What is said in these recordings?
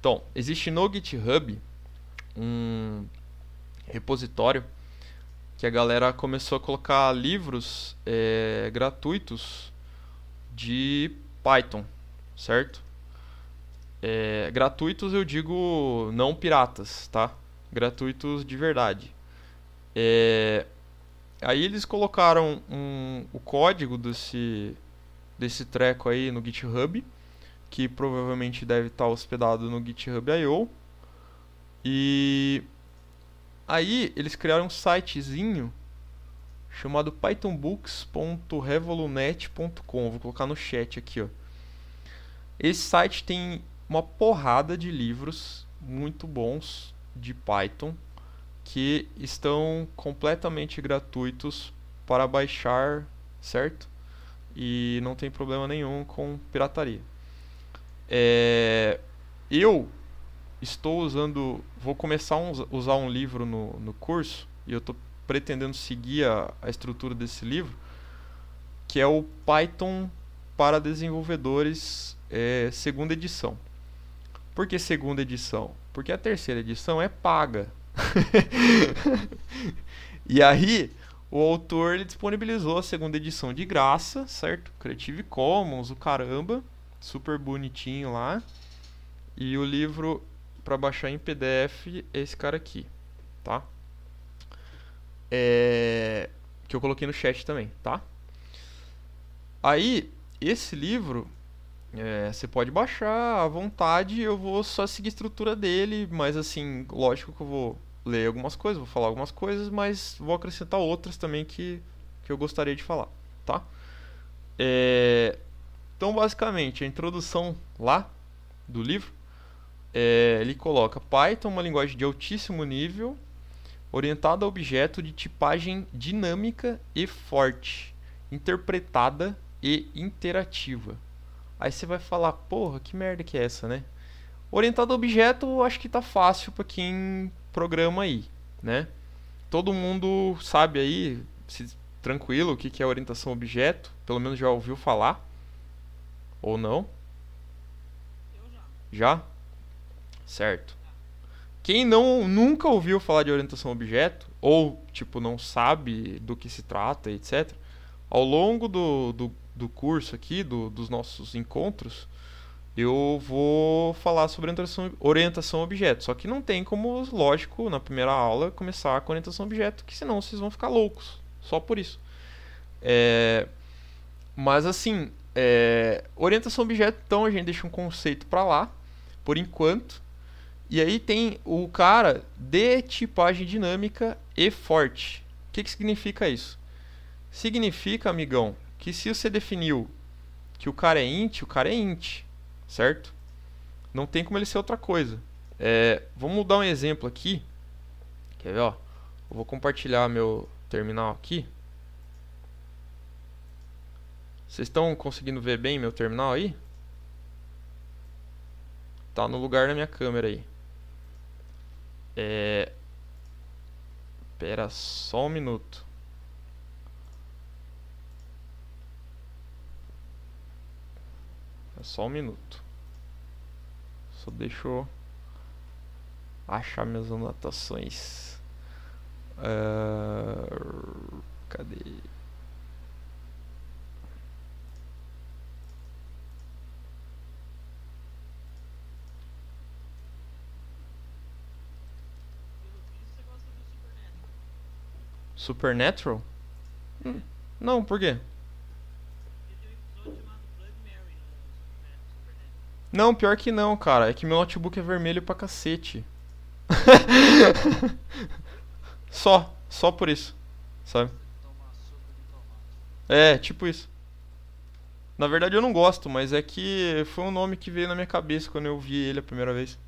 Então, existe no GitHub um repositório que a galera começou a colocar livros é, gratuitos de Python, certo? É, gratuitos eu digo não piratas, tá? Gratuitos de verdade. É, aí eles colocaram um, o código desse, desse treco aí no GitHub que provavelmente deve estar hospedado no GitHub IO. E aí eles criaram um sitezinho chamado pythonbooks.revolunet.com. Vou colocar no chat aqui, ó. Esse site tem uma porrada de livros muito bons de Python que estão completamente gratuitos para baixar, certo? E não tem problema nenhum com pirataria. É, eu estou usando, vou começar a usar um livro no, no curso e eu estou pretendendo seguir a, a estrutura desse livro, que é o Python para desenvolvedores é, segunda edição. Por que segunda edição? Porque a terceira edição é paga. e aí, o autor ele disponibilizou a segunda edição de graça, certo? Creative Commons, o caramba super bonitinho lá. E o livro para baixar em PDF é esse cara aqui, tá? É... Que eu coloquei no chat também, tá? Aí, esse livro é, você pode baixar à vontade, eu vou só seguir a estrutura dele, mas assim, lógico que eu vou ler algumas coisas, vou falar algumas coisas, mas vou acrescentar outras também que, que eu gostaria de falar, tá? É, então, basicamente, a introdução lá do livro, é, ele coloca Python, uma linguagem de altíssimo nível, orientada a objeto de tipagem dinâmica e forte, interpretada e interativa. Aí você vai falar, porra, que merda que é essa, né? Orientado a objeto, acho que tá fácil para quem programa aí, né? Todo mundo sabe aí, se, tranquilo, o que, que é orientação a objeto, pelo menos já ouviu falar. Ou não? Eu já. Já? Certo. Quem não nunca ouviu falar de orientação objeto, ou tipo, não sabe do que se trata, etc., ao longo do, do, do curso aqui, do, dos nossos encontros, eu vou falar sobre orientação, orientação objeto. Só que não tem como, lógico, na primeira aula começar com orientação objeto, que senão vocês vão ficar loucos. Só por isso. É... Mas assim, é, orientação objeto, então a gente deixa um conceito para lá, por enquanto. E aí tem o cara de tipagem dinâmica e forte. O que, que significa isso? Significa, amigão, que se você definiu que o cara é int, o cara é int, certo? Não tem como ele ser outra coisa. É, vamos dar um exemplo aqui. Quer ver? Ó? Eu vou compartilhar meu terminal aqui. Vocês estão conseguindo ver bem meu terminal aí? Tá no lugar da minha câmera aí. É... Pera só um minuto. É só um minuto. Só deixa eu achar minhas anotações. Uh... Cadê? Supernatural? Hum, não, por quê? Não, pior que não, cara. É que meu notebook é vermelho pra cacete. só, só por isso, sabe? É, tipo isso. Na verdade eu não gosto, mas é que foi um nome que veio na minha cabeça quando eu vi ele a primeira vez.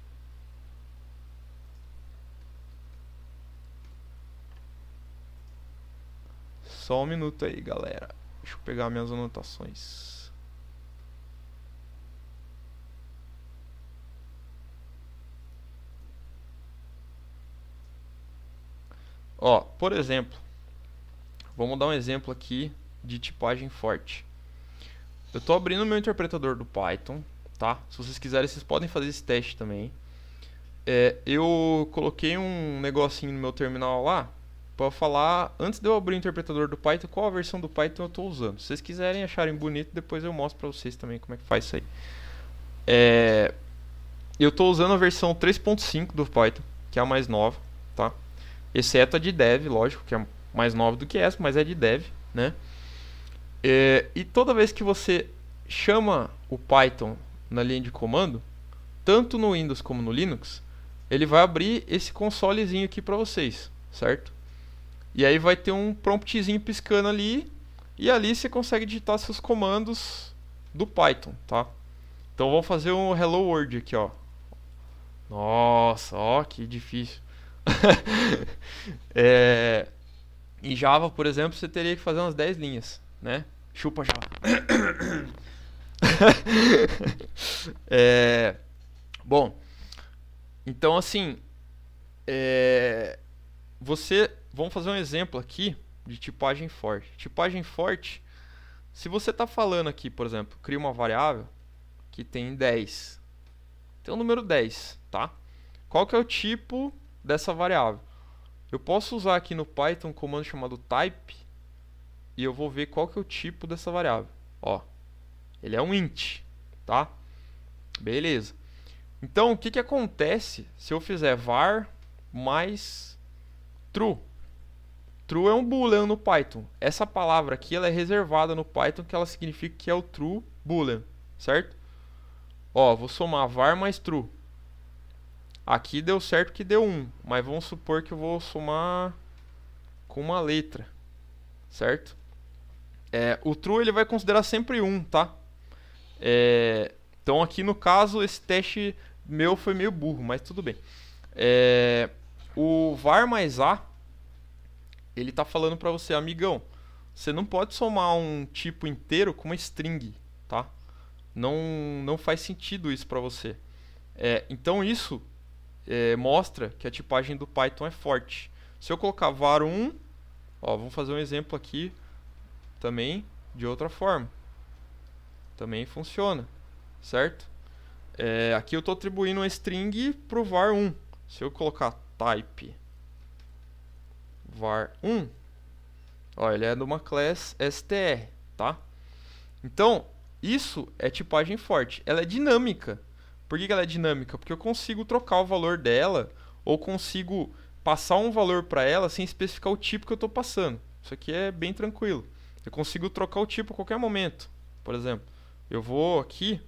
Só um minuto aí, galera. Deixa eu pegar minhas anotações. Ó, por exemplo, vamos dar um exemplo aqui de tipagem forte. Eu estou abrindo o meu interpretador do Python, tá? Se vocês quiserem, vocês podem fazer esse teste também. É, eu coloquei um negocinho no meu terminal lá, para falar, antes de eu abrir o interpretador do Python, qual a versão do Python eu estou usando. Se vocês quiserem acharem bonito, depois eu mostro para vocês também como é que faz isso aí. É, eu estou usando a versão 3.5 do Python, que é a mais nova, tá? Exceto a de dev, lógico, que é mais nova do que essa, mas é de dev, né? É, e toda vez que você chama o Python na linha de comando, tanto no Windows como no Linux, ele vai abrir esse consolezinho aqui para vocês, certo? E aí vai ter um promptzinho piscando ali e ali você consegue digitar seus comandos do Python, tá? Então vamos fazer um hello world aqui, ó. Nossa, ó, que difícil. é, em Java, por exemplo, você teria que fazer umas 10 linhas, né? Chupa Java. é, bom, então assim, é, você Vamos fazer um exemplo aqui de tipagem forte. Tipagem forte, se você está falando aqui, por exemplo, cria uma variável que tem 10. Tem o número 10, tá? Qual que é o tipo dessa variável? Eu posso usar aqui no Python um comando chamado type e eu vou ver qual que é o tipo dessa variável. Ó, ele é um int, tá? Beleza. Então, o que, que acontece se eu fizer var mais true? true é um boolean no Python. Essa palavra aqui ela é reservada no Python que ela significa que é o true boolean, certo? Ó, vou somar var mais true. Aqui deu certo que deu 1, mas vamos supor que eu vou somar com uma letra, certo? É, o true ele vai considerar sempre 1, tá? É, então aqui no caso esse teste meu foi meio burro, mas tudo bem. É, o var mais a ele está falando para você, amigão, você não pode somar um tipo inteiro com uma string, tá? Não, não faz sentido isso para você. É, então isso é, mostra que a tipagem do Python é forte. Se eu colocar var 1, ó, vamos fazer um exemplo aqui também de outra forma. Também funciona, certo? É, aqui eu estou atribuindo uma string para o var 1. Se eu colocar type var1. Ó, ele é de uma class str, tá? Então, isso é tipagem forte. Ela é dinâmica. Por que, ela é dinâmica? Porque eu consigo trocar o valor dela ou consigo passar um valor para ela sem especificar o tipo que eu estou passando. Isso aqui é bem tranquilo. Eu consigo trocar o tipo a qualquer momento. Por exemplo, eu vou aqui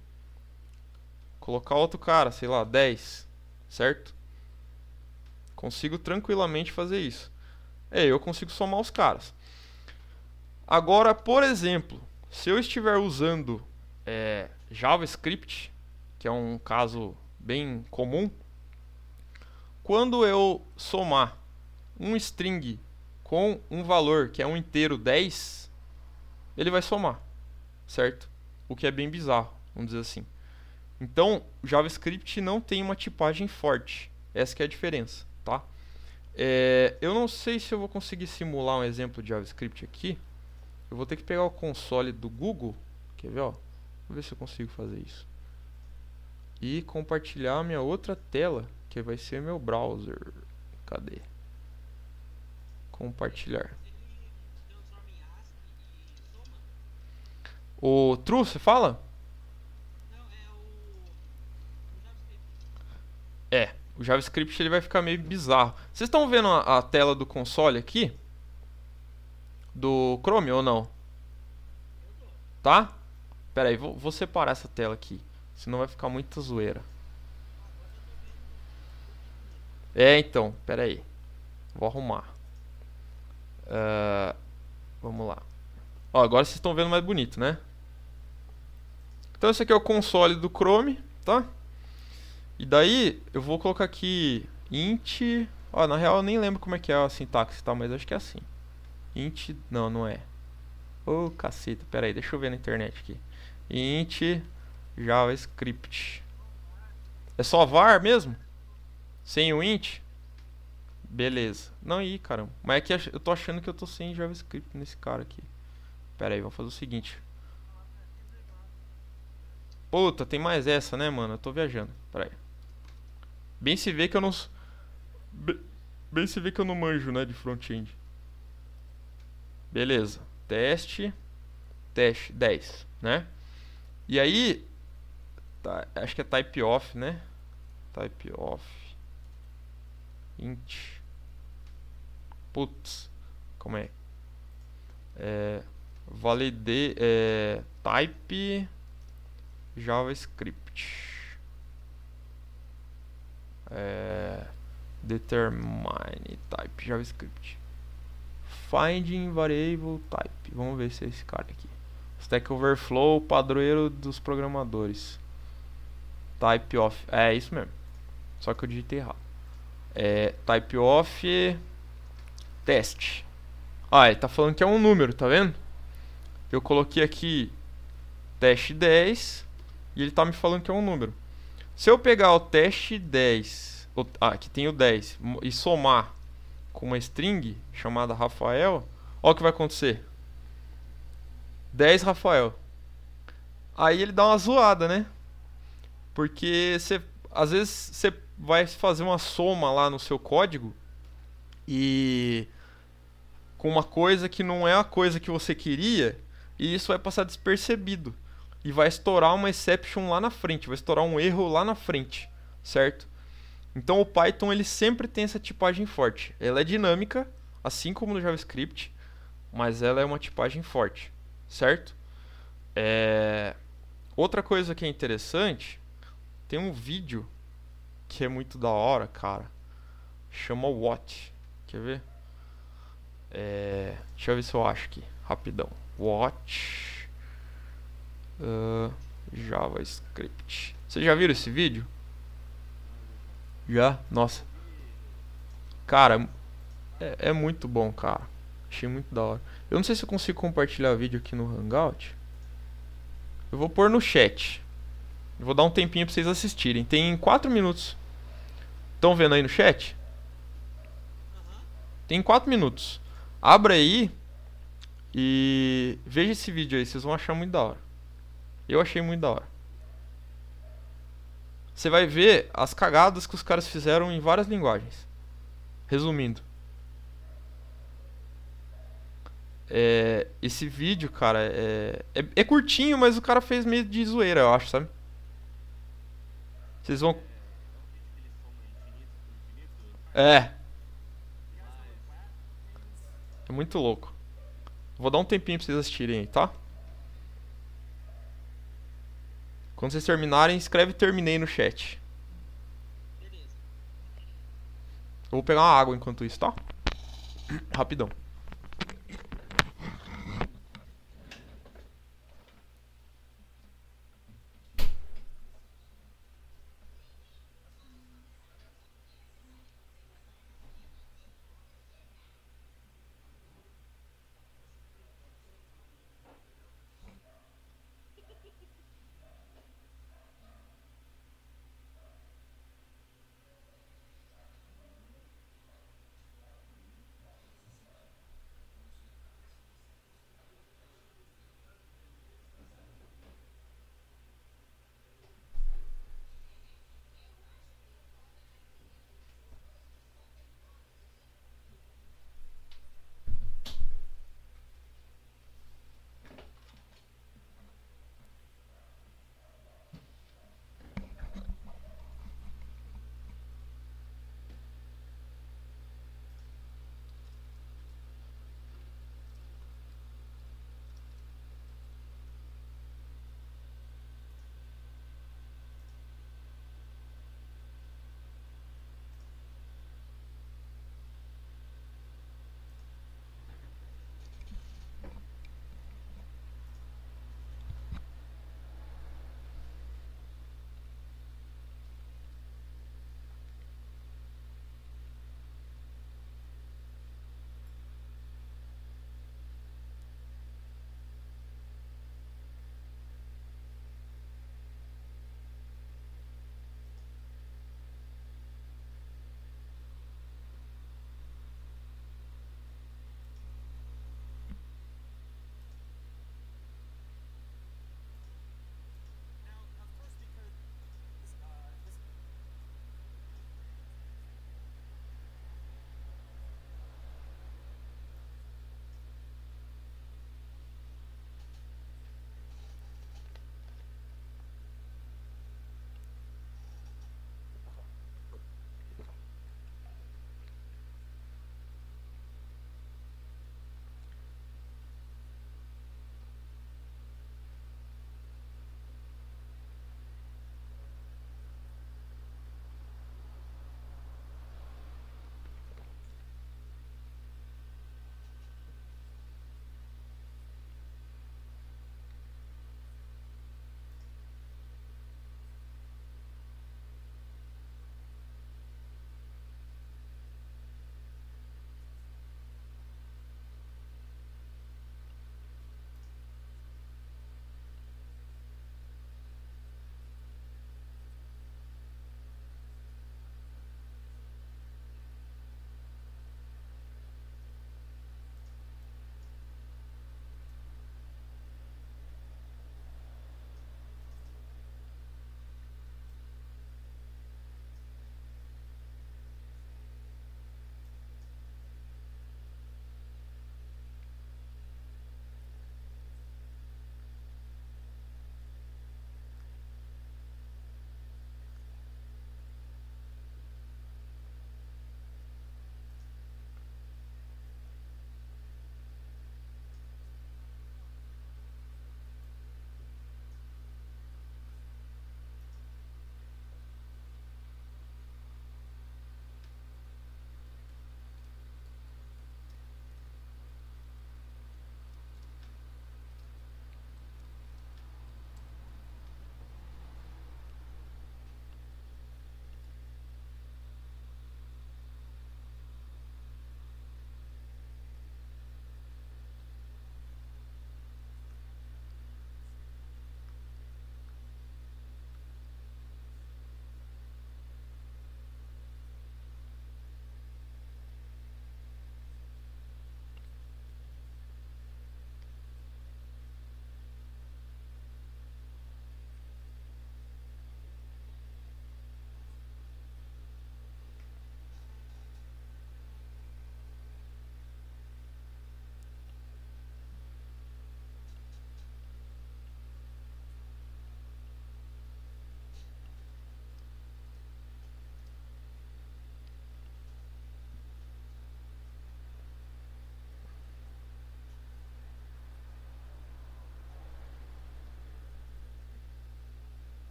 colocar outro cara, sei lá, 10, certo? Consigo tranquilamente fazer isso. É, eu consigo somar os caras. Agora, por exemplo, se eu estiver usando é, JavaScript, que é um caso bem comum, quando eu somar um string com um valor que é um inteiro 10, ele vai somar, certo? O que é bem bizarro, vamos dizer assim. Então, JavaScript não tem uma tipagem forte. Essa é a diferença, tá? É, eu não sei se eu vou conseguir simular um exemplo de JavaScript aqui. Eu vou ter que pegar o console do Google. Quer ver? Ó? Vou ver se eu consigo fazer isso. E compartilhar a minha outra tela, que vai ser meu browser. Cadê? Compartilhar. O True, você fala? o JavaScript ele vai ficar meio bizarro. Vocês estão vendo a, a tela do console aqui? Do Chrome ou não? Tá? Pera aí, vou, vou separar essa tela aqui. Senão vai ficar muita zoeira. É, então, pera aí. Vou arrumar. Uh, vamos lá. Ó, agora vocês estão vendo mais bonito, né? Então esse aqui é o console do Chrome, tá? E daí eu vou colocar aqui int. Ó, na real eu nem lembro como é que é a sintaxe e tal, mas acho que é assim. Int. Não, não é. Ô oh, caceta, pera aí, deixa eu ver na internet aqui. Int JavaScript. É só var mesmo? Sem o int? Beleza. Não, aí, caramba. Mas é que eu tô achando que eu tô sem JavaScript nesse cara aqui. Pera aí, vamos fazer o seguinte. Puta, tem mais essa, né, mano? Eu tô viajando. Pera aí. Bem se vê que eu não. Bem, se vê que eu não manjo, né, de front-end. Beleza. Teste. Teste 10, né? E aí. Tá, acho que é type off, né? Type off. Int. Putz. Como é? É. Validei. É, type. JavaScript é, determine type JavaScript finding variable type vamos ver se é esse cara aqui Stack Overflow padroeiro dos programadores type of é, é isso mesmo só que eu digitei errado é type of test ah ele tá falando que é um número tá vendo eu coloquei aqui teste 10 e ele tá me falando que é um número se eu pegar o teste 10, o, ah, aqui tem o 10, e somar com uma string chamada Rafael, olha o que vai acontecer. 10 Rafael. Aí ele dá uma zoada, né? Porque você, às vezes você vai fazer uma soma lá no seu código e com uma coisa que não é a coisa que você queria, e isso vai passar despercebido e vai estourar uma exception lá na frente, vai estourar um erro lá na frente, certo? Então o Python ele sempre tem essa tipagem forte. Ela é dinâmica, assim como no JavaScript, mas ela é uma tipagem forte, certo? É... Outra coisa que é interessante, tem um vídeo que é muito da hora, cara. Chama What. Quer ver? É... Deixa eu ver se eu acho aqui, rapidão. Watch Uh, JavaScript. Vocês já viram esse vídeo? Já? Nossa. Cara, é, é, muito bom, cara. Achei muito da hora. Eu não sei se eu consigo compartilhar vídeo aqui no Hangout. Eu vou pôr no chat. Eu vou dar um tempinho pra vocês assistirem. Tem 4 minutos. Estão vendo aí no chat? Tem 4 minutos. Abra aí e veja esse vídeo aí. Vocês vão achar muito da hora. Eu achei muito da hora. Você vai ver as cagadas que os caras fizeram em várias linguagens. Resumindo. É, esse vídeo, cara, é, é, é, curtinho, mas o cara fez meio de zoeira, eu acho, sabe? Vocês vão. É. É muito louco. Vou dar um tempinho pra vocês assistirem aí, tá? Quando vocês terminarem, escreve terminei no chat. Beleza. Eu vou pegar uma água enquanto isso, tá? Rapidão.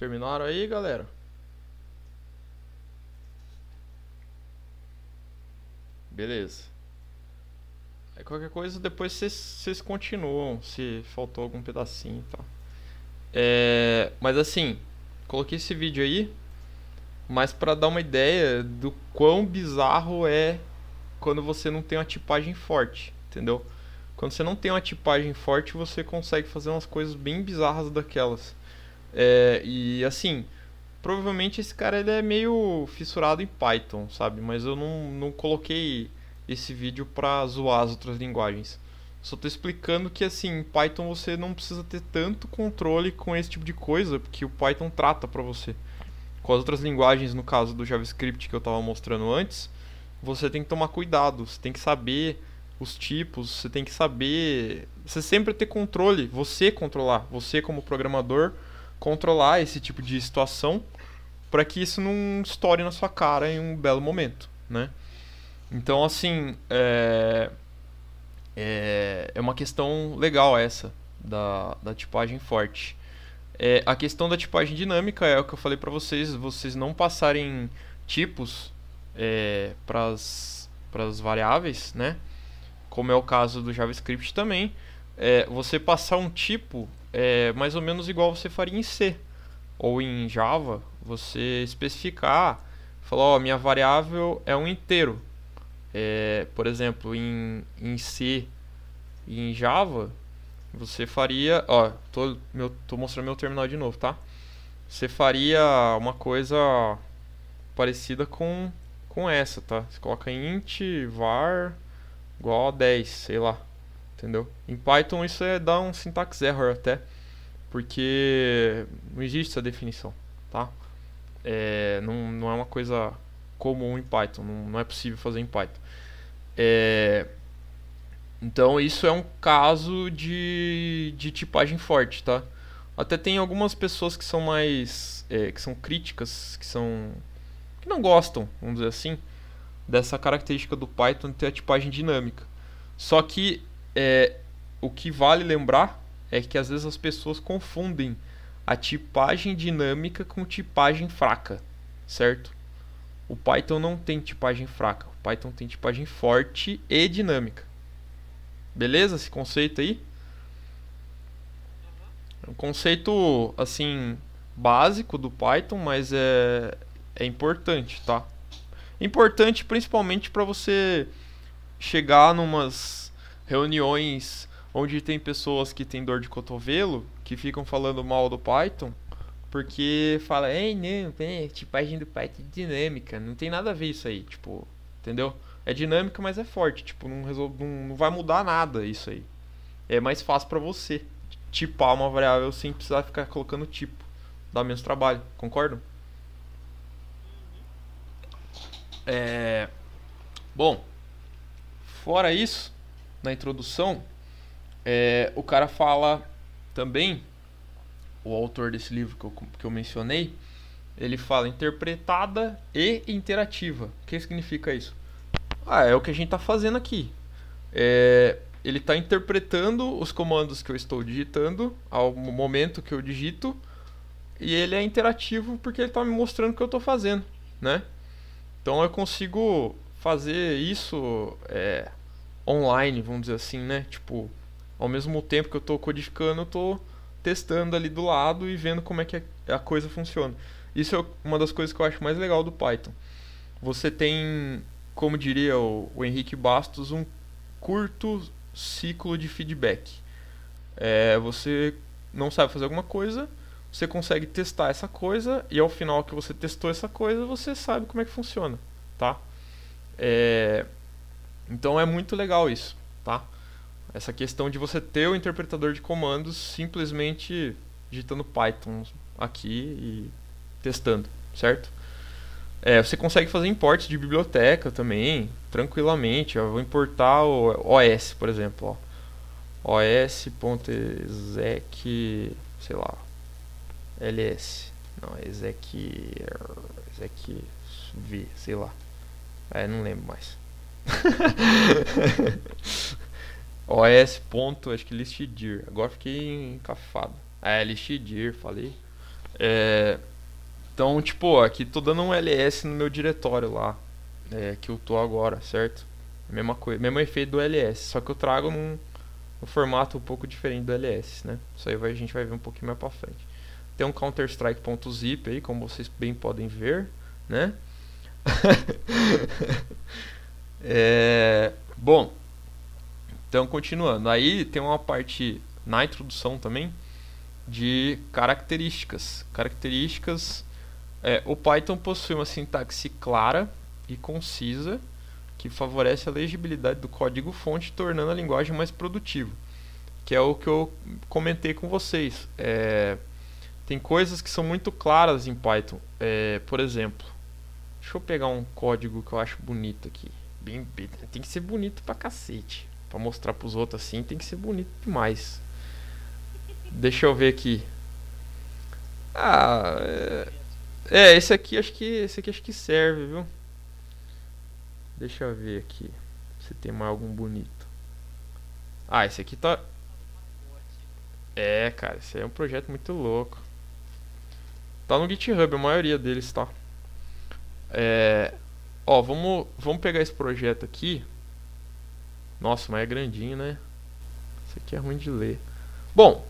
Terminaram aí, galera? Beleza. Aí qualquer coisa depois vocês continuam, se faltou algum pedacinho e tá? tal. É, mas assim, coloquei esse vídeo aí, mas para dar uma ideia do quão bizarro é quando você não tem uma tipagem forte, entendeu? Quando você não tem uma tipagem forte, você consegue fazer umas coisas bem bizarras daquelas. É, e assim, provavelmente esse cara ele é meio fissurado em Python, sabe? Mas eu não, não coloquei esse vídeo para zoar as outras linguagens. Só tô explicando que assim, em Python você não precisa ter tanto controle com esse tipo de coisa, porque o Python trata para você. Com as outras linguagens, no caso do JavaScript que eu estava mostrando antes, você tem que tomar cuidado, você tem que saber os tipos, você tem que saber, você sempre ter controle, você controlar, você como programador, controlar esse tipo de situação para que isso não estoure na sua cara em um belo momento, né? Então, assim, é, é, é uma questão legal essa da, da tipagem forte. É, a questão da tipagem dinâmica é o que eu falei para vocês, vocês não passarem tipos é, para as variáveis, né? Como é o caso do JavaScript também. É, você passar um tipo é mais ou menos igual você faria em C ou em Java, você especificar, falar, ó, minha variável é um inteiro. É, por exemplo, em, em C e em Java, você faria, ó, tô, meu, tô mostrando meu terminal de novo, tá? Você faria uma coisa parecida com, com essa, tá? Você coloca int var igual a 10, sei lá entendeu? Em Python isso é dá um syntax error até, porque não existe essa definição, tá? É, não, não é uma coisa comum em Python, não, não é possível fazer em Python. É, então isso é um caso de, de tipagem forte, tá? Até tem algumas pessoas que são mais, é, que são críticas, que são que não gostam, vamos dizer assim, dessa característica do Python ter a tipagem dinâmica. Só que é, o que vale lembrar é que às vezes as pessoas confundem a tipagem dinâmica com tipagem fraca, certo? O Python não tem tipagem fraca, o Python tem tipagem forte e dinâmica. Beleza esse conceito aí? É um conceito assim básico do Python, mas é, é importante, tá? Importante principalmente para você chegar numas reuniões onde tem pessoas que têm dor de cotovelo, que ficam falando mal do Python, porque fala, ei, não, tem é tipagem do Python é dinâmica, não tem nada a ver isso aí, tipo, entendeu? É dinâmica, mas é forte, tipo, não, resol... não, não vai mudar nada isso aí. É mais fácil para você tipar uma variável sem precisar ficar colocando tipo. Dá menos trabalho, concordo É... Bom, fora isso, na introdução, é, o cara fala também, o autor desse livro que eu, que eu mencionei, ele fala interpretada e interativa. O que significa isso? Ah, é o que a gente está fazendo aqui. É, ele está interpretando os comandos que eu estou digitando ao momento que eu digito e ele é interativo porque ele está me mostrando o que eu estou fazendo, né? Então eu consigo fazer isso é, online, vamos dizer assim, né? Tipo, ao mesmo tempo que eu estou codificando, eu estou testando ali do lado e vendo como é que é, a coisa funciona. Isso é uma das coisas que eu acho mais legal do Python. Você tem, como diria o, o Henrique Bastos, um curto ciclo de feedback. É, você não sabe fazer alguma coisa, você consegue testar essa coisa e ao final que você testou essa coisa, você sabe como é que funciona, tá? É, então é muito legal isso, tá? Essa questão de você ter o interpretador de comandos simplesmente digitando Python aqui e testando, certo? É, você consegue fazer importes de biblioteca também, tranquilamente. Eu vou importar o OS, por exemplo. OS.exec, sei lá, ls. Não, exec, exec v, sei lá. É, não lembro mais. OS. Ponto, acho que listdir. Agora fiquei encafado. Ah, é, listdir, falei. É, então, tipo, aqui tô dando um ls no meu diretório lá. É, que eu tô agora, certo? Mesma coisa, mesmo efeito do ls, só que eu trago num, um formato um pouco diferente do ls, né? Isso aí vai, a gente vai ver um pouquinho mais para frente. Tem um counterstrike.zip aí, como vocês bem podem ver, né? É, bom, então continuando. Aí tem uma parte na introdução também de características. Características. É, o Python possui uma sintaxe clara e concisa que favorece a legibilidade do código-fonte, tornando a linguagem mais produtiva. Que é o que eu comentei com vocês. É, tem coisas que são muito claras em Python. É, por exemplo, deixa eu pegar um código que eu acho bonito aqui bem, bem, tem que ser bonito pra cacete. Pra mostrar pros outros assim, tem que ser bonito demais. Deixa eu ver aqui. Ah, é, é esse aqui acho que esse aqui acho que serve, viu? Deixa eu ver aqui. Se tem mais algum bonito. Ah, esse aqui tá É, cara, esse é um projeto muito louco. Tá no GitHub, a maioria deles tá. É, Ó, vamos, vamos pegar esse projeto aqui. Nossa, mas é grandinho, né? Isso aqui é ruim de ler. Bom,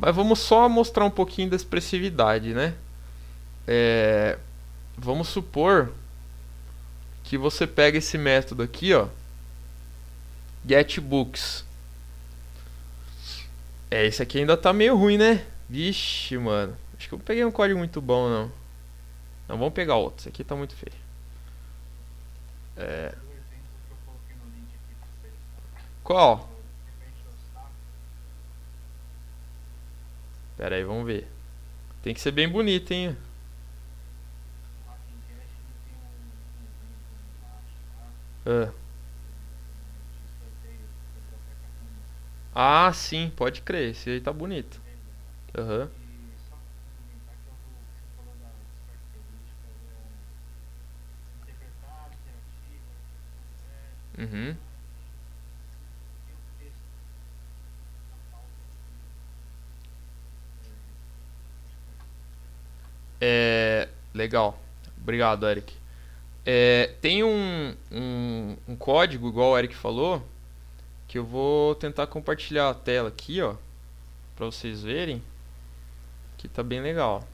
mas vamos só mostrar um pouquinho da expressividade, né? É, vamos supor que você pega esse método aqui, ó, getBooks. É, esse aqui ainda tá meio ruim, né? Vixe, mano. Acho que eu peguei um código muito bom, não. Não, vamos pegar outro. Esse aqui tá muito feio. É... Qual? Pera aí, vamos ver. Tem que ser bem bonito, hein? Ah. ah, sim, pode crer. Esse aí tá bonito. Aham. Uhum. Uhum. É, legal. Obrigado, Eric. É, tem um, um, um, código, igual o Eric falou, que eu vou tentar compartilhar a tela aqui, ó, para vocês verem, que tá bem legal.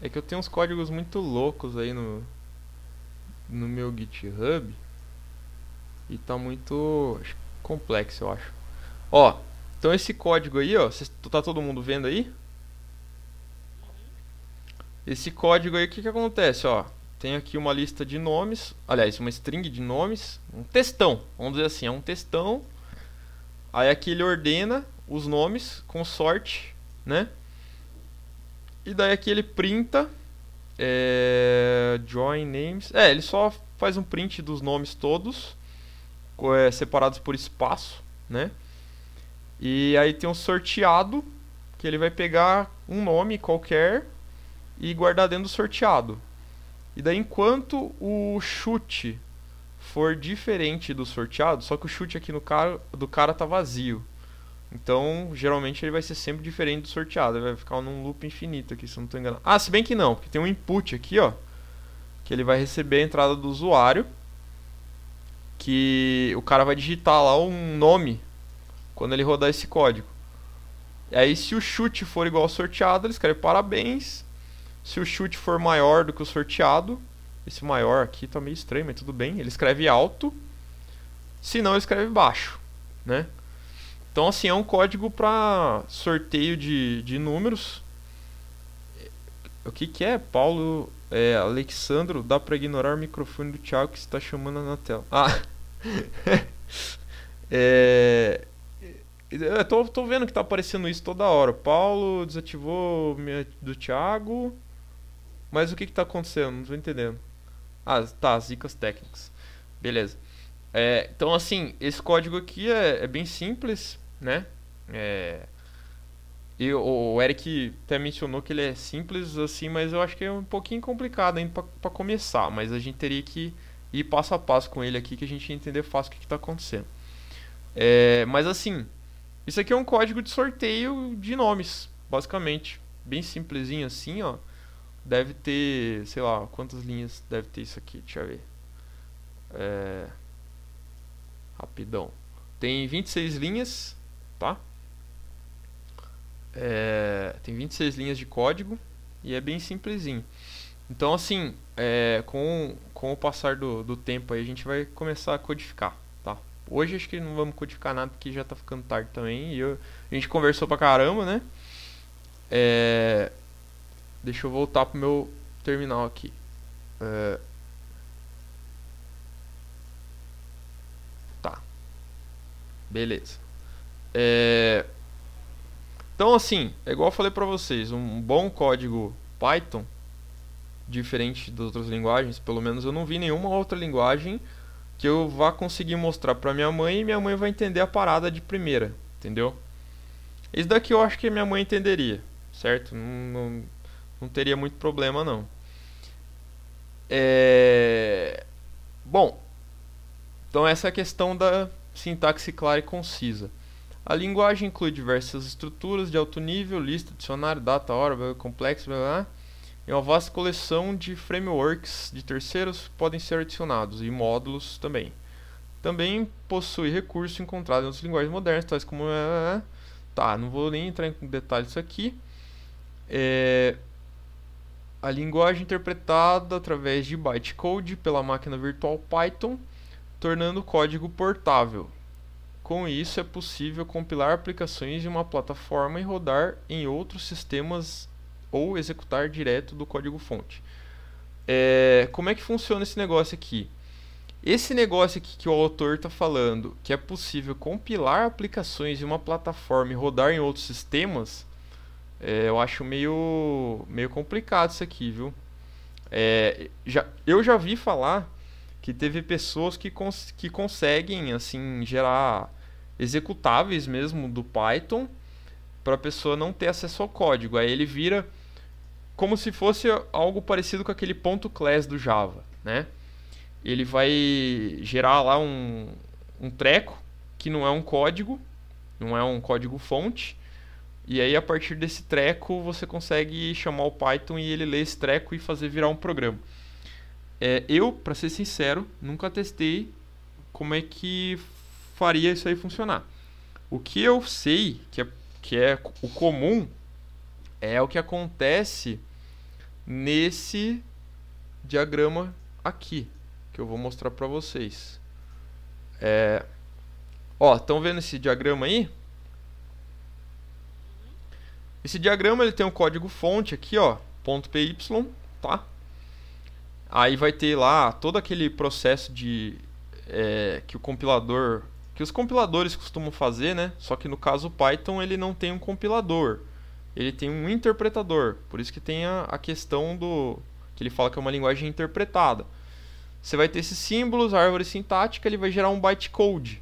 É que eu tenho uns códigos muito loucos aí no, no meu GitHub e tá muito complexo, eu acho. Ó, então esse código aí, ó, cês, tá todo mundo vendo aí? Esse código aí, o que que acontece, ó? Tem aqui uma lista de nomes, aliás, uma string de nomes, um textão, vamos dizer assim, é um textão. Aí aqui ele ordena os nomes com sorte, né? E daí aqui ele printa é, join names. É, ele só faz um print dos nomes todos, é, separados por espaço, né? E aí tem um sorteado, que ele vai pegar um nome qualquer e guardar dentro do sorteado. E daí enquanto o chute for diferente do sorteado, só que o chute aqui no cara, do cara tá vazio. Então, geralmente ele vai ser sempre diferente do sorteado. Ele vai ficar num loop infinito aqui, se não estou enganado. Ah, se bem que não, porque tem um input aqui, ó. Que ele vai receber a entrada do usuário. Que o cara vai digitar lá um nome quando ele rodar esse código. E aí, se o chute for igual ao sorteado, ele escreve parabéns. Se o chute for maior do que o sorteado, esse maior aqui tá meio estranho, mas tudo bem. Ele escreve alto. Se não, ele escreve baixo, né? Então, assim, é um código para sorteio de, de números. O que, que é, Paulo? É, Alexandro, dá para ignorar o microfone do Thiago que está chamando na tela. Ah! é. Eu tô, tô vendo que tá aparecendo isso toda hora. Paulo desativou minha, do Thiago. Mas o que que tá acontecendo? Não tô entendendo. Ah, tá, as dicas técnicas. Beleza. É, então, assim, esse código aqui é, é bem simples né? É... E o, Eric até mencionou que ele é simples assim, mas eu acho que é um pouquinho complicado ainda para começar. Mas a gente teria que ir passo a passo com ele aqui que a gente entender fácil o que está acontecendo. É, mas assim, isso aqui é um código de sorteio de nomes, basicamente. Bem simplesinho assim, ó. Deve ter, sei lá, quantas linhas deve ter isso aqui, deixa eu ver. É... Rapidão. Tem 26 linhas tá? É, tem 26 linhas de código e é bem simplesinho. Então, assim, é, com, com o passar do, do tempo aí, a gente vai começar a codificar, tá? Hoje acho que não vamos codificar nada porque já tá ficando tarde também. E eu, a gente conversou pra caramba, né? É, deixa eu voltar pro meu terminal aqui. É, tá. Beleza. É... Então, assim, é igual eu falei para vocês, um bom código Python, diferente das outras linguagens, pelo menos eu não vi nenhuma outra linguagem que eu vá conseguir mostrar para minha mãe e minha mãe vai entender a parada de primeira, entendeu? Esse daqui eu acho que minha mãe entenderia, certo? Não, não, não teria muito problema não. É... Bom, então essa é a questão da sintaxe clara e concisa. A linguagem inclui diversas estruturas de alto nível, lista, dicionário, data, hora, complexo, blá, blá, e uma vasta coleção de frameworks de terceiros podem ser adicionados, e módulos também. Também possui recurso encontrado em outras linguagens modernas, tais como. Tá, não vou nem entrar em detalhes aqui. É, a linguagem interpretada através de bytecode pela máquina virtual Python, tornando o código portável. Com isso, é possível compilar aplicações de uma plataforma e rodar em outros sistemas ou executar direto do código-fonte. É, como é que funciona esse negócio aqui? Esse negócio aqui que o autor está falando, que é possível compilar aplicações de uma plataforma e rodar em outros sistemas, é, eu acho meio, meio complicado isso aqui, viu? É, já, eu já vi falar que teve pessoas que, cons que conseguem assim gerar executáveis mesmo do Python para a pessoa não ter acesso ao código. Aí ele vira como se fosse algo parecido com aquele ponto class do Java, né? Ele vai gerar lá um, um treco que não é um código, não é um código fonte. E aí a partir desse treco você consegue chamar o Python e ele lê esse treco e fazer virar um programa. É, eu, para ser sincero, nunca testei como é que faria isso aí funcionar. O que eu sei, que é, que é o comum, é o que acontece nesse diagrama aqui, que eu vou mostrar para vocês. É... Ó, estão vendo esse diagrama aí? Esse diagrama ele tem um código fonte aqui, ó, .py, tá? Aí vai ter lá todo aquele processo de é, que o compilador que os compiladores costumam fazer, né? Só que no caso Python ele não tem um compilador, ele tem um interpretador. Por isso que tem a, a questão do que ele fala que é uma linguagem interpretada. Você vai ter esses símbolos, a árvore sintática, ele vai gerar um bytecode.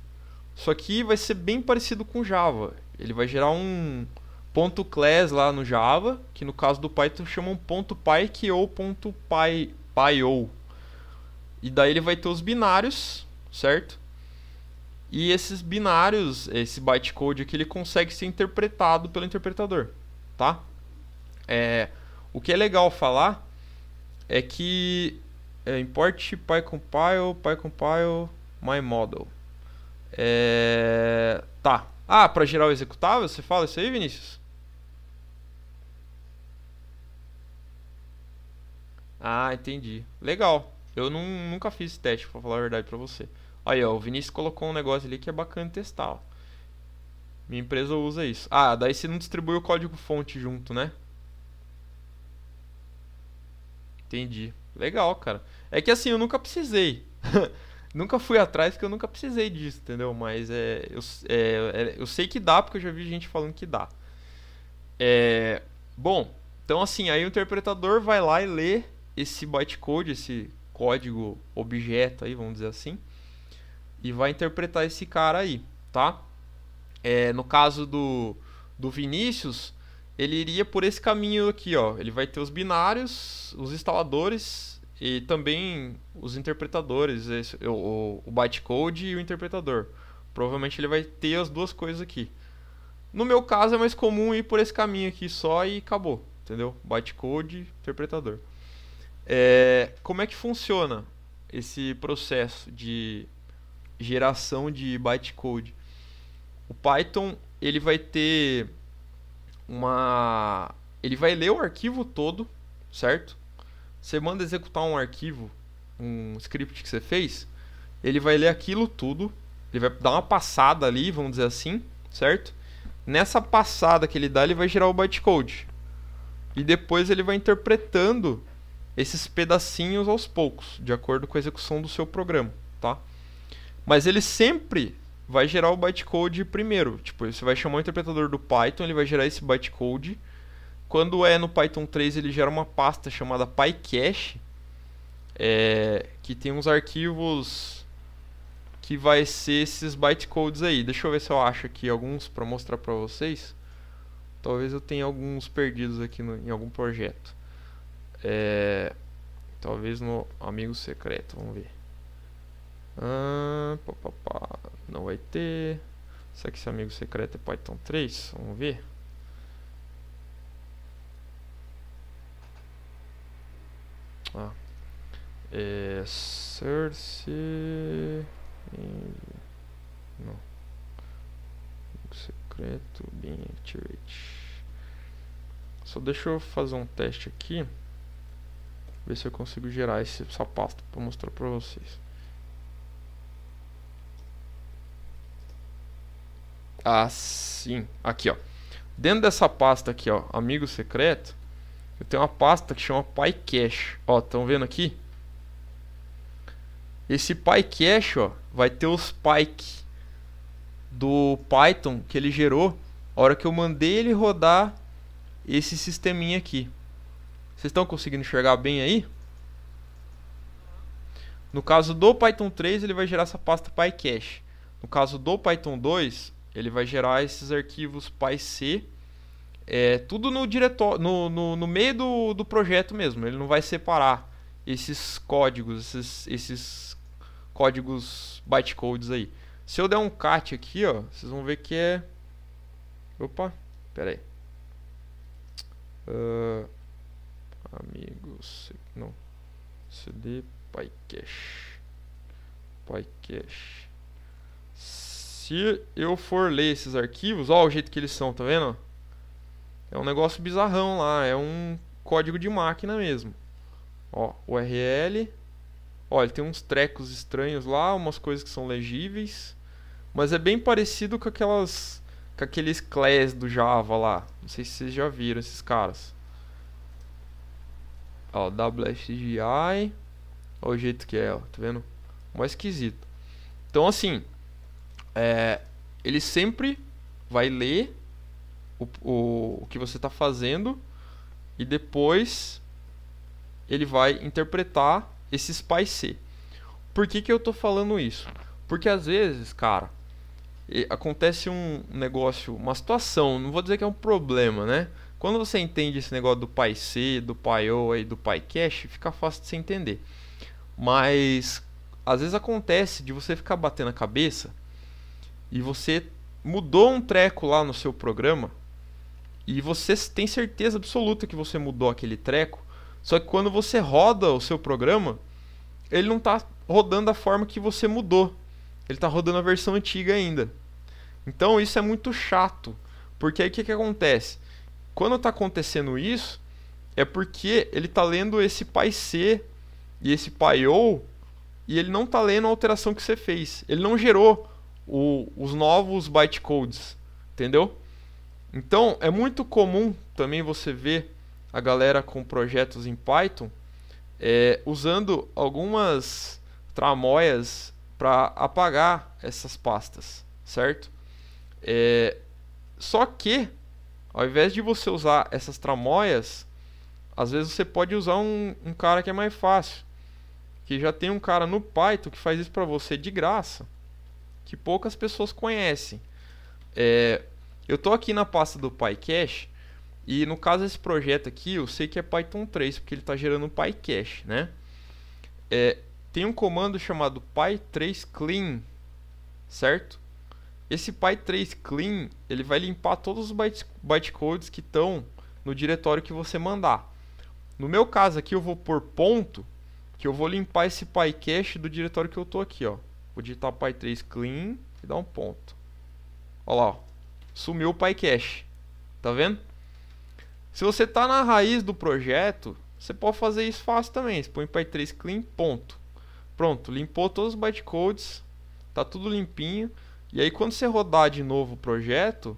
Isso aqui vai ser bem parecido com Java. Ele vai gerar um ponto .class lá no Java, que no caso do Python um ponto .pyke ou ponto .py, .pyo. E daí ele vai ter os binários, certo? E esses binários, esse bytecode aqui, ele consegue ser interpretado pelo interpretador, tá? É, o que é legal falar é que é, import pycompile, pycompile, mymodel. É, tá. Ah, para gerar o executável, você fala isso aí, Vinícius? Ah, entendi. Legal. Eu não, nunca fiz esse teste, para falar a verdade para você. Aí, ó, o Vinícius colocou um negócio ali que é bacana testar, ó. Minha empresa usa isso. Ah, daí você não distribui o código fonte junto, né? Entendi. Legal, cara. É que assim, eu nunca precisei. nunca fui atrás porque eu nunca precisei disso, entendeu? Mas é, eu, é, é, eu sei que dá porque eu já vi gente falando que dá. É, bom, então assim, aí o interpretador vai lá e lê esse bytecode, esse código objeto aí, vamos dizer assim e vai interpretar esse cara aí, tá? É, no caso do, do Vinícius, ele iria por esse caminho aqui, ó. Ele vai ter os binários, os instaladores e também os interpretadores, esse, o, o bytecode e o interpretador. Provavelmente ele vai ter as duas coisas aqui. No meu caso é mais comum ir por esse caminho aqui só e acabou, entendeu? Bytecode, interpretador. É, como é que funciona esse processo de geração de bytecode. O Python ele vai ter uma, ele vai ler o arquivo todo, certo? Você manda executar um arquivo, um script que você fez, ele vai ler aquilo tudo, ele vai dar uma passada ali, vamos dizer assim, certo? Nessa passada que ele dá, ele vai gerar o bytecode. E depois ele vai interpretando esses pedacinhos aos poucos, de acordo com a execução do seu programa, tá? Mas ele sempre vai gerar o bytecode primeiro. Tipo, você vai chamar o interpretador do Python, ele vai gerar esse bytecode. Quando é no Python 3, ele gera uma pasta chamada PyCache, é, que tem uns arquivos que vai ser esses bytecodes aí. Deixa eu ver se eu acho aqui alguns para mostrar para vocês. Talvez eu tenha alguns perdidos aqui no, em algum projeto. É, talvez no amigo secreto, vamos ver. Ah, pá, pá, pá. Não vai ter. Será que esse amigo secreto é Python 3? Vamos ver. Ah. É source. Não. Secreto bem activate. Só deixa eu fazer um teste aqui. Ver se eu consigo gerar esse sapato para mostrar para vocês. Assim, aqui ó. Dentro dessa pasta aqui ó, amigo secreto, eu tenho uma pasta que chama PyCache. Ó, estão vendo aqui? Esse PyCache ó, vai ter os Pike do Python que ele gerou a hora que eu mandei ele rodar esse sisteminha aqui. Vocês estão conseguindo enxergar bem aí? No caso do Python 3, ele vai gerar essa pasta PyCache. No caso do Python 2, ele vai gerar esses arquivos PyC, é, tudo no, diretor, no, no, no, meio do, do projeto mesmo. Ele não vai separar esses códigos, esses, esses códigos bytecodes aí. Se eu der um cat aqui, ó, vocês vão ver que é... Opa, pera aí. Uh, amigos, não. CD PyCache. PyCache se eu for ler esses arquivos, ó, o jeito que eles são, tá vendo? É um negócio bizarrão lá, é um código de máquina mesmo. Ó, URL. Ó, ele tem uns trecos estranhos lá, umas coisas que são legíveis, mas é bem parecido com aquelas com aqueles class do Java lá. Não sei se vocês já viram esses caras. Ó, WSGI. Olha o jeito que é, ó, tá vendo? Mó esquisito. Então assim, é, ele sempre vai ler o, o, o que você está fazendo e depois ele vai interpretar esse spice. Por que, que eu estou falando isso? Porque às vezes, cara, acontece um negócio, uma situação, não vou dizer que é um problema, né? Quando você entende esse negócio do pai C, do pai O e do pai cash, fica fácil de se entender. Mas às vezes acontece de você ficar batendo a cabeça e você mudou um treco lá no seu programa e você tem certeza absoluta que você mudou aquele treco, só que quando você roda o seu programa, ele não está rodando da forma que você mudou. Ele está rodando a versão antiga ainda. Então isso é muito chato, porque aí o que, que acontece? Quando está acontecendo isso, é porque ele está lendo esse pai C e esse pai ou e ele não está lendo a alteração que você fez. Ele não gerou o, os novos bytecodes, entendeu? Então é muito comum também você ver a galera com projetos em Python é, usando algumas tramóias para apagar essas pastas, certo? É, só que ao invés de você usar essas tramóias, às vezes você pode usar um, um cara que é mais fácil, que já tem um cara no Python que faz isso para você de graça que poucas pessoas conhecem. É, eu estou aqui na pasta do PyCache e no caso desse projeto aqui, eu sei que é Python 3 porque ele está gerando PyCache, né? É, tem um comando chamado py3clean, certo? Esse py3clean ele vai limpar todos os bytecodes que estão no diretório que você mandar. No meu caso aqui eu vou por ponto, que eu vou limpar esse pycache do diretório que eu estou aqui, ó. Vou digitar py3 clean e dar um ponto. Olha lá, ó. sumiu o PyCache. Tá vendo? Se você está na raiz do projeto, você pode fazer isso fácil também. Você põe py3 clean, ponto. Pronto, limpou todos os bytecodes, está tudo limpinho. E aí quando você rodar de novo o projeto,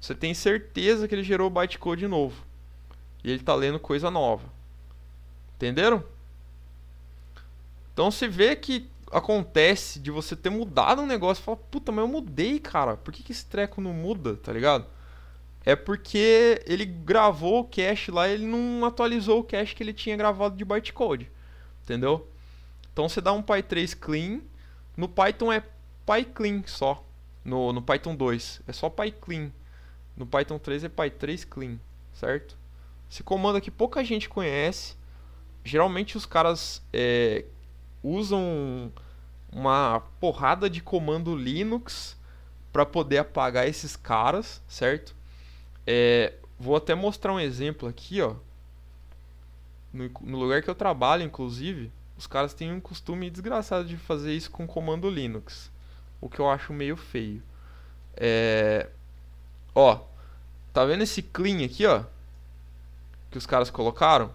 você tem certeza que ele gerou bytecode novo. E ele está lendo coisa nova. Entenderam? Então se vê que acontece de você ter mudado um negócio e falar, puta, mas eu mudei, cara. Por que, que esse treco não muda, tá ligado? É porque ele gravou o cache lá ele não atualizou o cache que ele tinha gravado de bytecode. Entendeu? Então você dá um Py3 clean. No Python é PyClean só. No, no Python 2 é só PyClean. No Python 3 é Py3 clean, certo? Esse comando aqui pouca gente conhece. Geralmente os caras é, usam uma porrada de comando Linux para poder apagar esses caras, certo? É, vou até mostrar um exemplo aqui, ó. No, no lugar que eu trabalho, inclusive, os caras têm um costume desgraçado de fazer isso com comando Linux, o que eu acho meio feio. É, ó, tá vendo esse clean aqui, ó? Que os caras colocaram?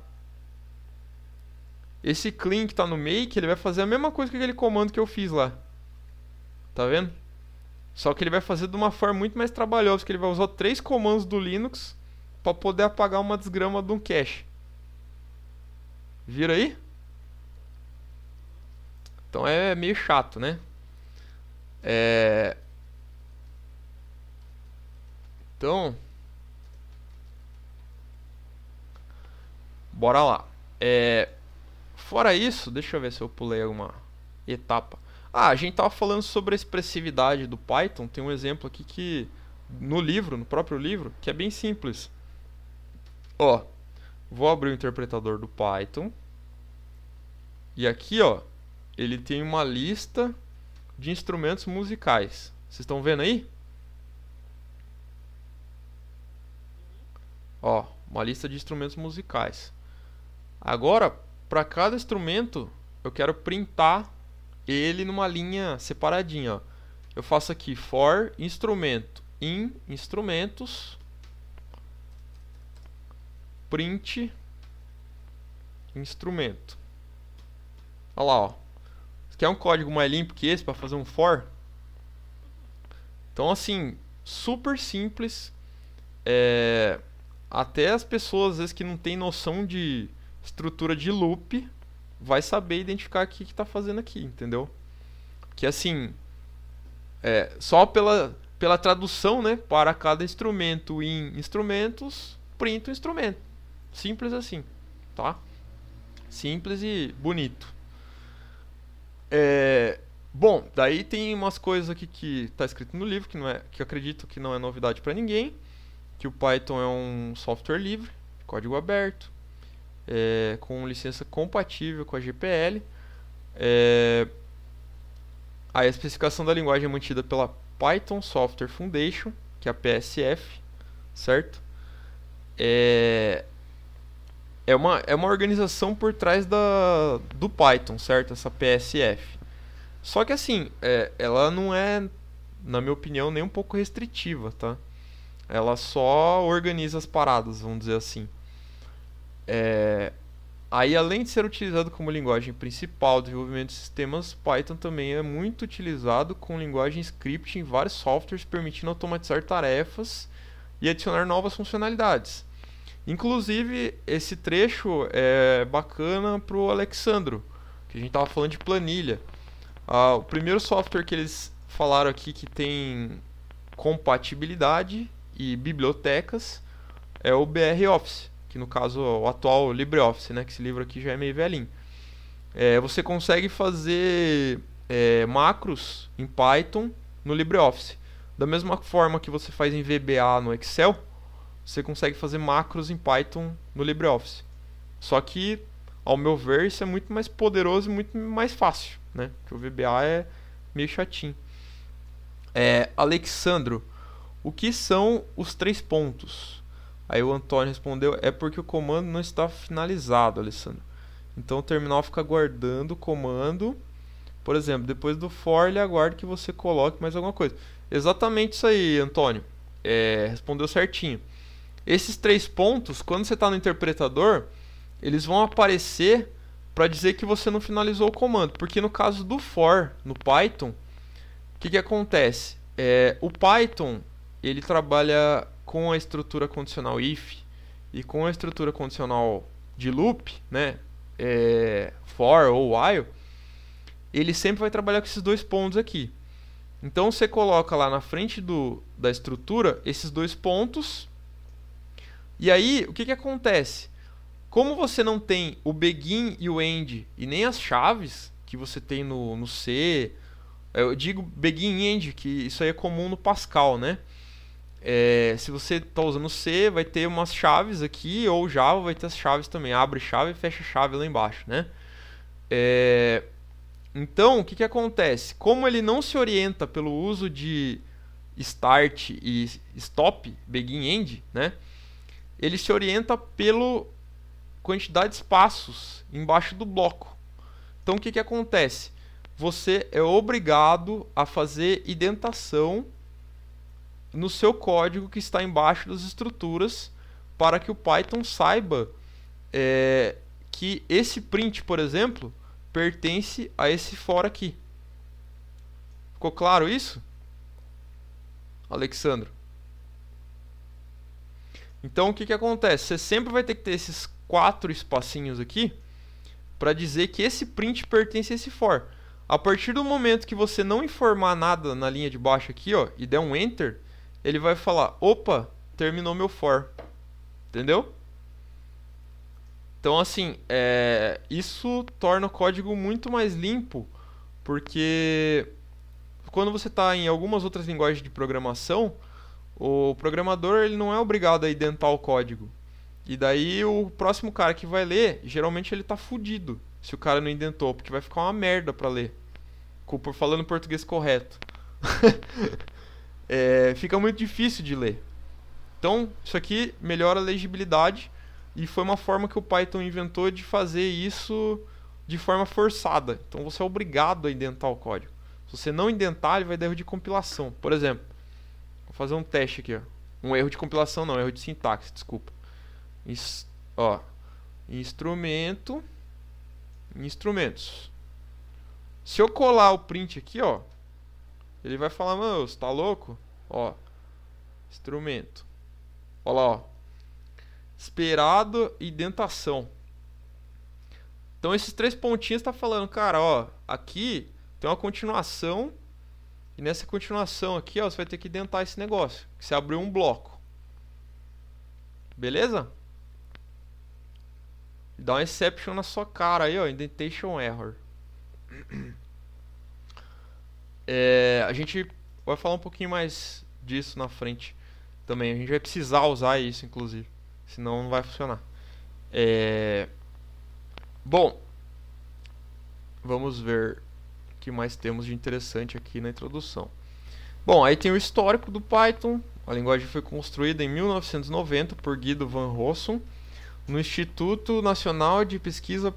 Esse clean que está no make, ele vai fazer a mesma coisa que aquele comando que eu fiz lá. Tá vendo? Só que ele vai fazer de uma forma muito mais trabalhosa, porque ele vai usar três comandos do Linux para poder apagar uma desgrama de um cache. Vira aí? Então é meio chato, né? É... Então... Bora lá. É... Fora isso, deixa eu ver se eu pulei alguma etapa. Ah, a gente estava falando sobre a expressividade do Python. Tem um exemplo aqui que no livro, no próprio livro, que é bem simples. Ó, vou abrir o interpretador do Python. E aqui, ó, ele tem uma lista de instrumentos musicais. Vocês estão vendo aí? Ó, uma lista de instrumentos musicais. Agora, para cada instrumento, eu quero printar ele numa linha separadinha. Ó. Eu faço aqui for instrumento in instrumentos print instrumento. Olha lá, ó. Você quer um código mais limpo que esse para fazer um for? Então, assim, super simples. É... Até as pessoas, às vezes, que não têm noção de estrutura de loop vai saber identificar o que está fazendo aqui, entendeu? Que assim, é, só pela, pela tradução, né, para cada instrumento em instrumentos, print o instrumento. Simples assim, tá? Simples e bonito. É, bom, daí tem umas coisas aqui que está escrito no livro, que, não é, que acredito que não é novidade para ninguém, que o Python é um software livre, código aberto, é, com licença compatível com a GPL. É, a especificação da linguagem é mantida pela Python Software Foundation, que é a PSF, certo? É, é, uma, é uma organização por trás da, do Python, certo? Essa PSF. Só que assim, é, ela não é, na minha opinião, nem um pouco restritiva, tá? Ela só organiza as paradas, vamos dizer assim. É, aí, além de ser utilizado como linguagem principal do desenvolvimento de sistemas, Python também é muito utilizado com linguagem script em vários softwares, permitindo automatizar tarefas e adicionar novas funcionalidades. Inclusive, esse trecho é bacana para o Alexandro, que a gente estava falando de planilha. Ah, o primeiro software que eles falaram aqui que tem compatibilidade e bibliotecas é o BR Office que no caso o atual LibreOffice, né? Que esse livro aqui já é meio velhinho. É, você consegue fazer é, macros em Python no LibreOffice. Da mesma forma que você faz em VBA no Excel, você consegue fazer macros em Python no LibreOffice. Só que, ao meu ver, isso é muito mais poderoso e muito mais fácil, né? Porque o VBA é meio chatinho. É, Alexandro, o que são os três pontos? Aí o Antônio respondeu: É porque o comando não está finalizado, Alessandro. Então o terminal fica aguardando o comando. Por exemplo, depois do for, ele aguarda que você coloque mais alguma coisa. Exatamente isso aí, Antônio. É, respondeu certinho. Esses três pontos, quando você está no interpretador, eles vão aparecer para dizer que você não finalizou o comando. Porque no caso do for, no Python, o que, que acontece? É, o Python ele trabalha com a estrutura condicional if e com a estrutura condicional de loop, né, é, for ou while, ele sempre vai trabalhar com esses dois pontos aqui. Então você coloca lá na frente do, da estrutura esses dois pontos. E aí, o que, que acontece? Como você não tem o begin e o end e nem as chaves que você tem no, no C, eu digo begin e end, que isso aí é comum no Pascal, né? É, se você está usando C, vai ter umas chaves aqui, ou Java vai ter as chaves também. Abre chave e fecha chave lá embaixo, né? É, então, o que, que acontece? Como ele não se orienta pelo uso de start e stop, begin end, né? Ele se orienta pelo quantidade de espaços embaixo do bloco. Então, o que, que acontece? Você é obrigado a fazer identação no seu código que está embaixo das estruturas para que o Python saiba é, que esse print, por exemplo, pertence a esse for aqui. Ficou claro isso? Alexandro. Então o que, que acontece? Você sempre vai ter que ter esses quatro espacinhos aqui para dizer que esse print pertence a esse for. A partir do momento que você não informar nada na linha de baixo aqui ó, e der um enter, ele vai falar: opa, terminou meu for. Entendeu? Então, assim, é, isso torna o código muito mais limpo, porque quando você está em algumas outras linguagens de programação, o programador ele não é obrigado a identar o código. E daí o próximo cara que vai ler, geralmente ele tá fudido se o cara não indentou, porque vai ficar uma merda para ler. Falando português correto. é, fica muito difícil de ler. Então, isso aqui melhora a legibilidade e foi uma forma que o Python inventou de fazer isso de forma forçada. Então, você é obrigado a indentar o código. Se você não indentar, ele vai dar erro de compilação. Por exemplo, vou fazer um teste aqui. Ó. Um erro de compilação não, erro de sintaxe, desculpa. Inst ó, instrumento, instrumentos. Se eu colar o print aqui, ó, ele vai falar, mano, você tá louco? Ó, instrumento. Olha lá, ó. Esperado e dentação. Então esses três pontinhos tá falando, cara, ó, aqui tem uma continuação e nessa continuação aqui, ó, você vai ter que dentar esse negócio. Que você abriu um bloco. Beleza? Dá um exception na sua cara aí, ó. Indentation error. É, a gente vai falar um pouquinho mais disso na frente também. A gente vai precisar usar isso, inclusive. Senão não vai funcionar. É... Bom, vamos ver o que mais temos de interessante aqui na introdução. Bom, aí tem o histórico do Python. A linguagem foi construída em 1990 por Guido van Rossum no Instituto Nacional de Pesquisa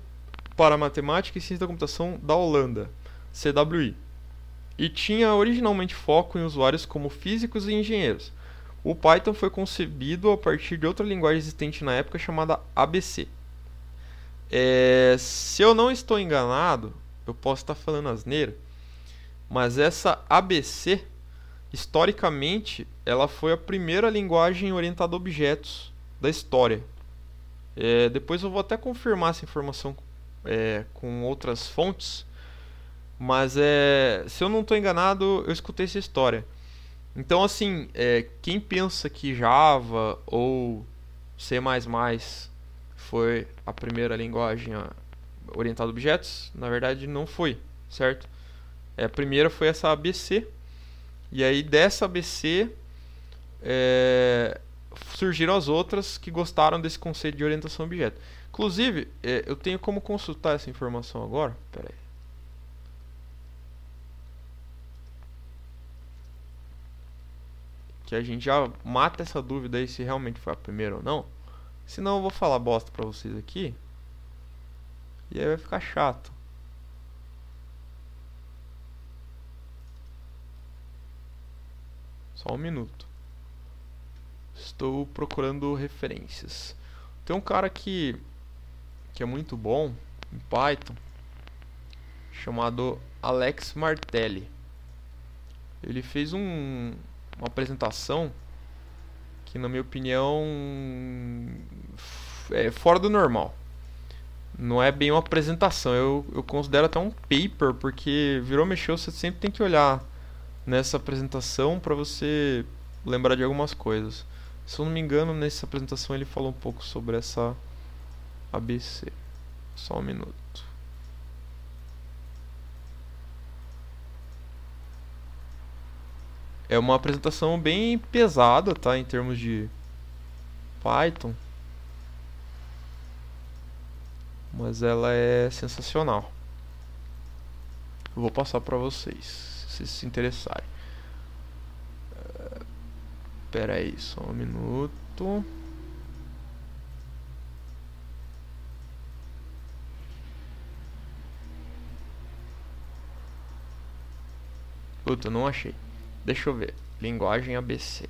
para Matemática e Ciência da Computação da Holanda, CWI e tinha originalmente foco em usuários como físicos e engenheiros. O Python foi concebido a partir de outra linguagem existente na época chamada ABC. É, se eu não estou enganado, eu posso estar falando asneira, mas essa ABC, historicamente, ela foi a primeira linguagem orientada a objetos da história. É, depois eu vou até confirmar essa informação é, com outras fontes, mas é, se eu não estou enganado, eu escutei essa história. Então, assim, é, quem pensa que Java ou C foi a primeira linguagem orientada a objetos, na verdade não foi, certo? É, a primeira foi essa ABC. E aí dessa ABC é, surgiram as outras que gostaram desse conceito de orientação a objeto. Inclusive, é, eu tenho como consultar essa informação agora. Pera aí. que a gente já mata essa dúvida aí se realmente foi a primeira ou não. Senão eu vou falar bosta pra vocês aqui. E aí vai ficar chato. Só um minuto. Estou procurando referências. Tem um cara que que é muito bom em Python chamado Alex Martelli. Ele fez um uma apresentação que, na minha opinião, é fora do normal. Não é bem uma apresentação, eu, eu considero até um paper, porque virou mexeu, você sempre tem que olhar nessa apresentação para você lembrar de algumas coisas. Se eu não me engano, nessa apresentação ele falou um pouco sobre essa ABC. Só um minuto. É uma apresentação bem pesada, tá? Em termos de Python. Mas ela é sensacional. Eu vou passar para vocês, se vocês se interessarem. Uh, aí, só um minuto. Puta, não achei. Deixa eu ver. Linguagem ABC.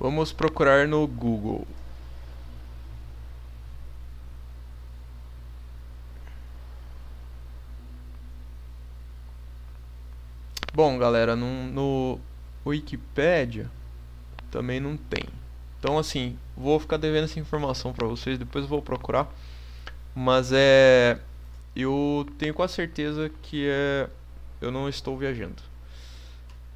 Vamos procurar no Google. Bom, galera, no, no Wikipedia também não tem. Então, assim, vou ficar devendo essa informação para vocês, depois eu vou procurar. Mas é eu tenho quase certeza que é eu não estou viajando.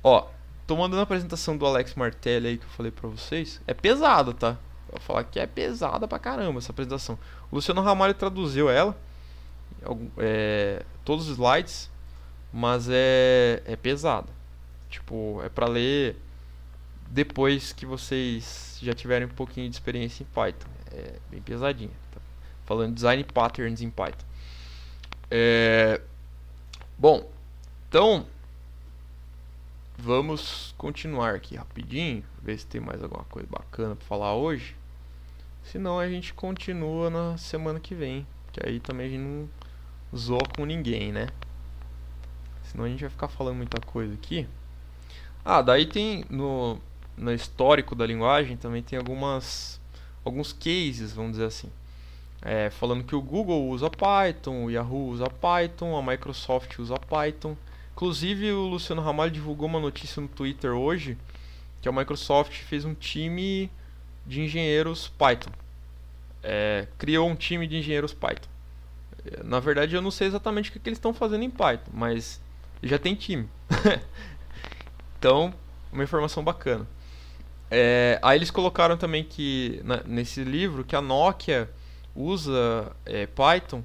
Ó, tô mandando a apresentação do Alex Martelli aí que eu falei pra vocês. É pesada, tá? vou falar que é pesada pra caramba essa apresentação. O Luciano Ramalho traduziu ela, é, todos os slides, mas é, é pesada. Tipo, é pra ler depois que vocês já tiverem um pouquinho de experiência em Python. É bem pesadinha. Tá? Falando design patterns em Python. É... Bom, então vamos continuar aqui rapidinho, ver se tem mais alguma coisa bacana para falar hoje. Senão a gente continua na semana que vem, que aí também a gente não zoa com ninguém, né? Senão a gente vai ficar falando muita coisa aqui. Ah, daí tem no, no histórico da linguagem também tem algumas alguns cases, vamos dizer assim. É, falando que o Google usa Python, o Yahoo usa Python, a Microsoft usa Python. Inclusive, o Luciano Ramalho divulgou uma notícia no Twitter hoje que a Microsoft fez um time de engenheiros Python. É, criou um time de engenheiros Python. É, na verdade, eu não sei exatamente o que, eles estão fazendo em Python, mas já tem time. então, uma informação bacana. É, aí eles colocaram também que na, nesse livro que a Nokia usa é, Python,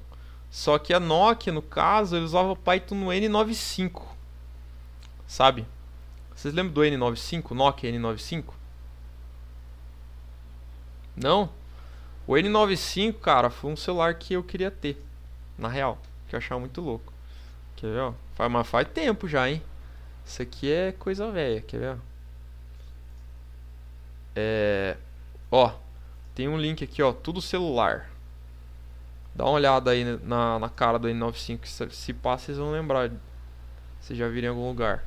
só que a Nokia, no caso, ele usava Python no N95, sabe? Vocês lembram do N95, Nokia N95? Não? O N95, cara, foi um celular que eu queria ter, na real, que eu achava muito louco. Quer ver, ó? Faz, mas faz tempo já, hein? Isso aqui é coisa velha, quer ver? É, ó, tem um link aqui, ó, tudo celular. Dá uma olhada aí na, na cara do N95. Se, passa, vocês vão lembrar. Vocês já viram em algum lugar.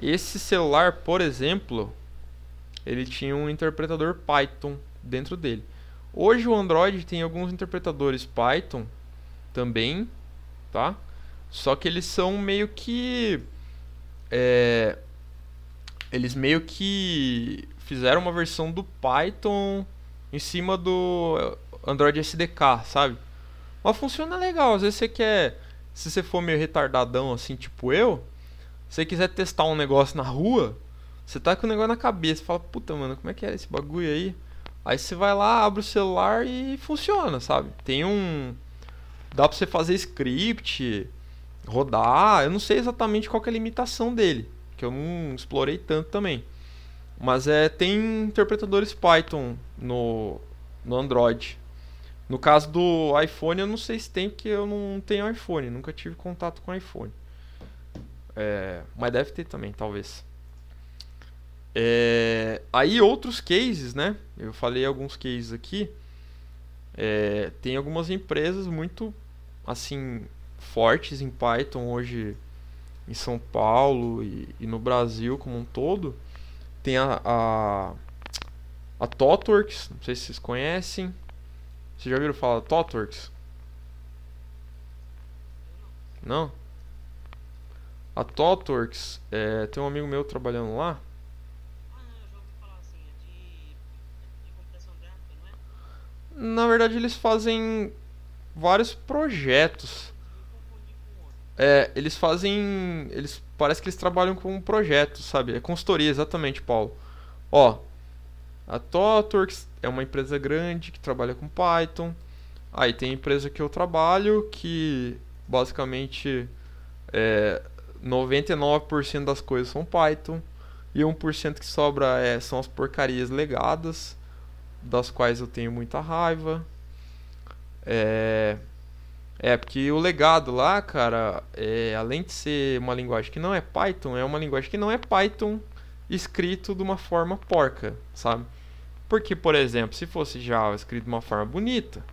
Esse celular, por exemplo, ele tinha um interpretador Python dentro dele. Hoje o Android tem alguns interpretadores Python também, tá? Só que eles são meio que. É, eles meio que fizeram uma versão do Python em cima do Android SDK, sabe? Mas funciona legal. Às vezes você quer. Se você for meio retardadão assim, tipo eu, você quiser testar um negócio na rua, você tá com o negócio na cabeça. Fala, puta, mano, como é que é esse bagulho aí? Aí você vai lá, abre o celular e funciona, sabe? Tem um. Dá pra você fazer script, rodar. Eu não sei exatamente qual é a limitação dele, que eu não explorei tanto também. Mas é, tem interpretadores Python no, no Android. No caso do iPhone, eu não sei se tem, porque eu não tenho iPhone, nunca tive contato com iPhone. É, mas deve ter também, talvez. É, aí outros cases, né? Eu falei alguns cases aqui. É, tem algumas empresas muito assim fortes em Python hoje em São Paulo e, e no Brasil como um todo. Tem a, a, a ThoughtWorks, não sei se vocês conhecem. Vocês já ouviram falar Totworks? Não? A Totworks, é, tem um amigo meu trabalhando lá. Na verdade, eles fazem vários projetos. É, eles fazem. Eles parece que eles trabalham com projetos, sabe? É consultoria, exatamente, Paulo. Ó, a Totworks é uma empresa grande que trabalha com Python. Aí tem a empresa que eu trabalho que basicamente é, 99% das coisas são Python e 1% que sobra é, são as porcarias legadas, das quais eu tenho muita raiva. É, é porque o legado lá, cara, é, além de ser uma linguagem que não é Python, é uma linguagem que não é Python escrito de uma forma porca, sabe? Porque, por exemplo, se fosse Java escrito de uma forma bonita,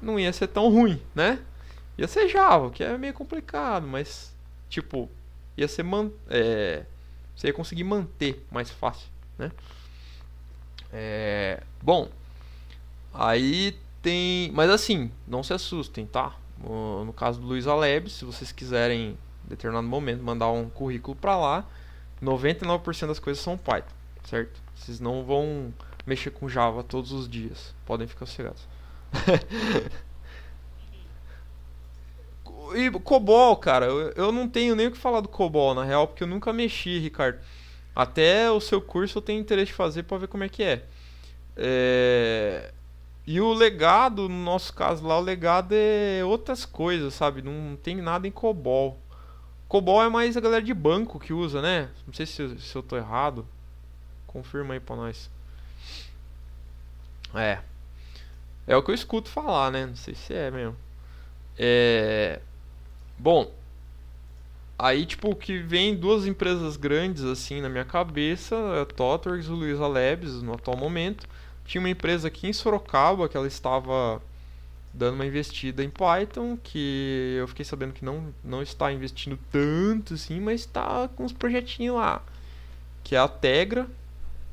não ia ser tão ruim, né? Ia ser Java, que é meio complicado, mas, tipo, ia ser. Man é, você ia conseguir manter mais fácil, né? É, bom, aí tem. Mas assim, não se assustem, tá? No caso do Luiz Aleb, se vocês quiserem, em determinado momento, mandar um currículo para lá, 99% das coisas são Python, certo? Vocês não vão mexer com Java todos os dias. Podem ficar sossegados. e COBOL, cara, eu não tenho nem o que falar do COBOL, na real, porque eu nunca mexi, Ricardo. Até o seu curso eu tenho interesse de fazer para ver como é que é. é. E o legado, no nosso caso lá, o legado é outras coisas, sabe? Não tem nada em COBOL. COBOL é mais a galera de banco que usa, né? Não sei se, se eu tô errado. Confirma aí pra nós. É. É o que eu escuto falar, né? Não sei se é mesmo. É. Bom. Aí, tipo, que vem duas empresas grandes, assim, na minha cabeça, é a Totworks e o Luiza Labs, no atual momento. Tinha uma empresa aqui em Sorocaba que ela estava dando uma investida em Python, que eu fiquei sabendo que não, não está investindo tanto, assim, mas está com uns projetinhos lá. Que é a Tegra,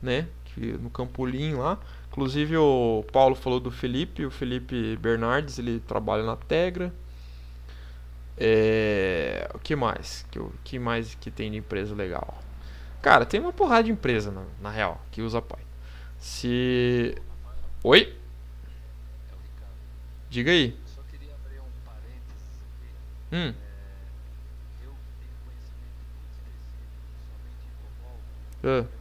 né? Que, no Campolim lá. Inclusive o Paulo falou do Felipe, o Felipe Bernardes, ele trabalha na Tegra. É, o que mais? Que, o que mais que tem de empresa legal? Cara, tem uma porrada de empresa na, na real que usa Python. Se Oi? Diga aí. Só queria abrir um parênteses Hum. É, ah.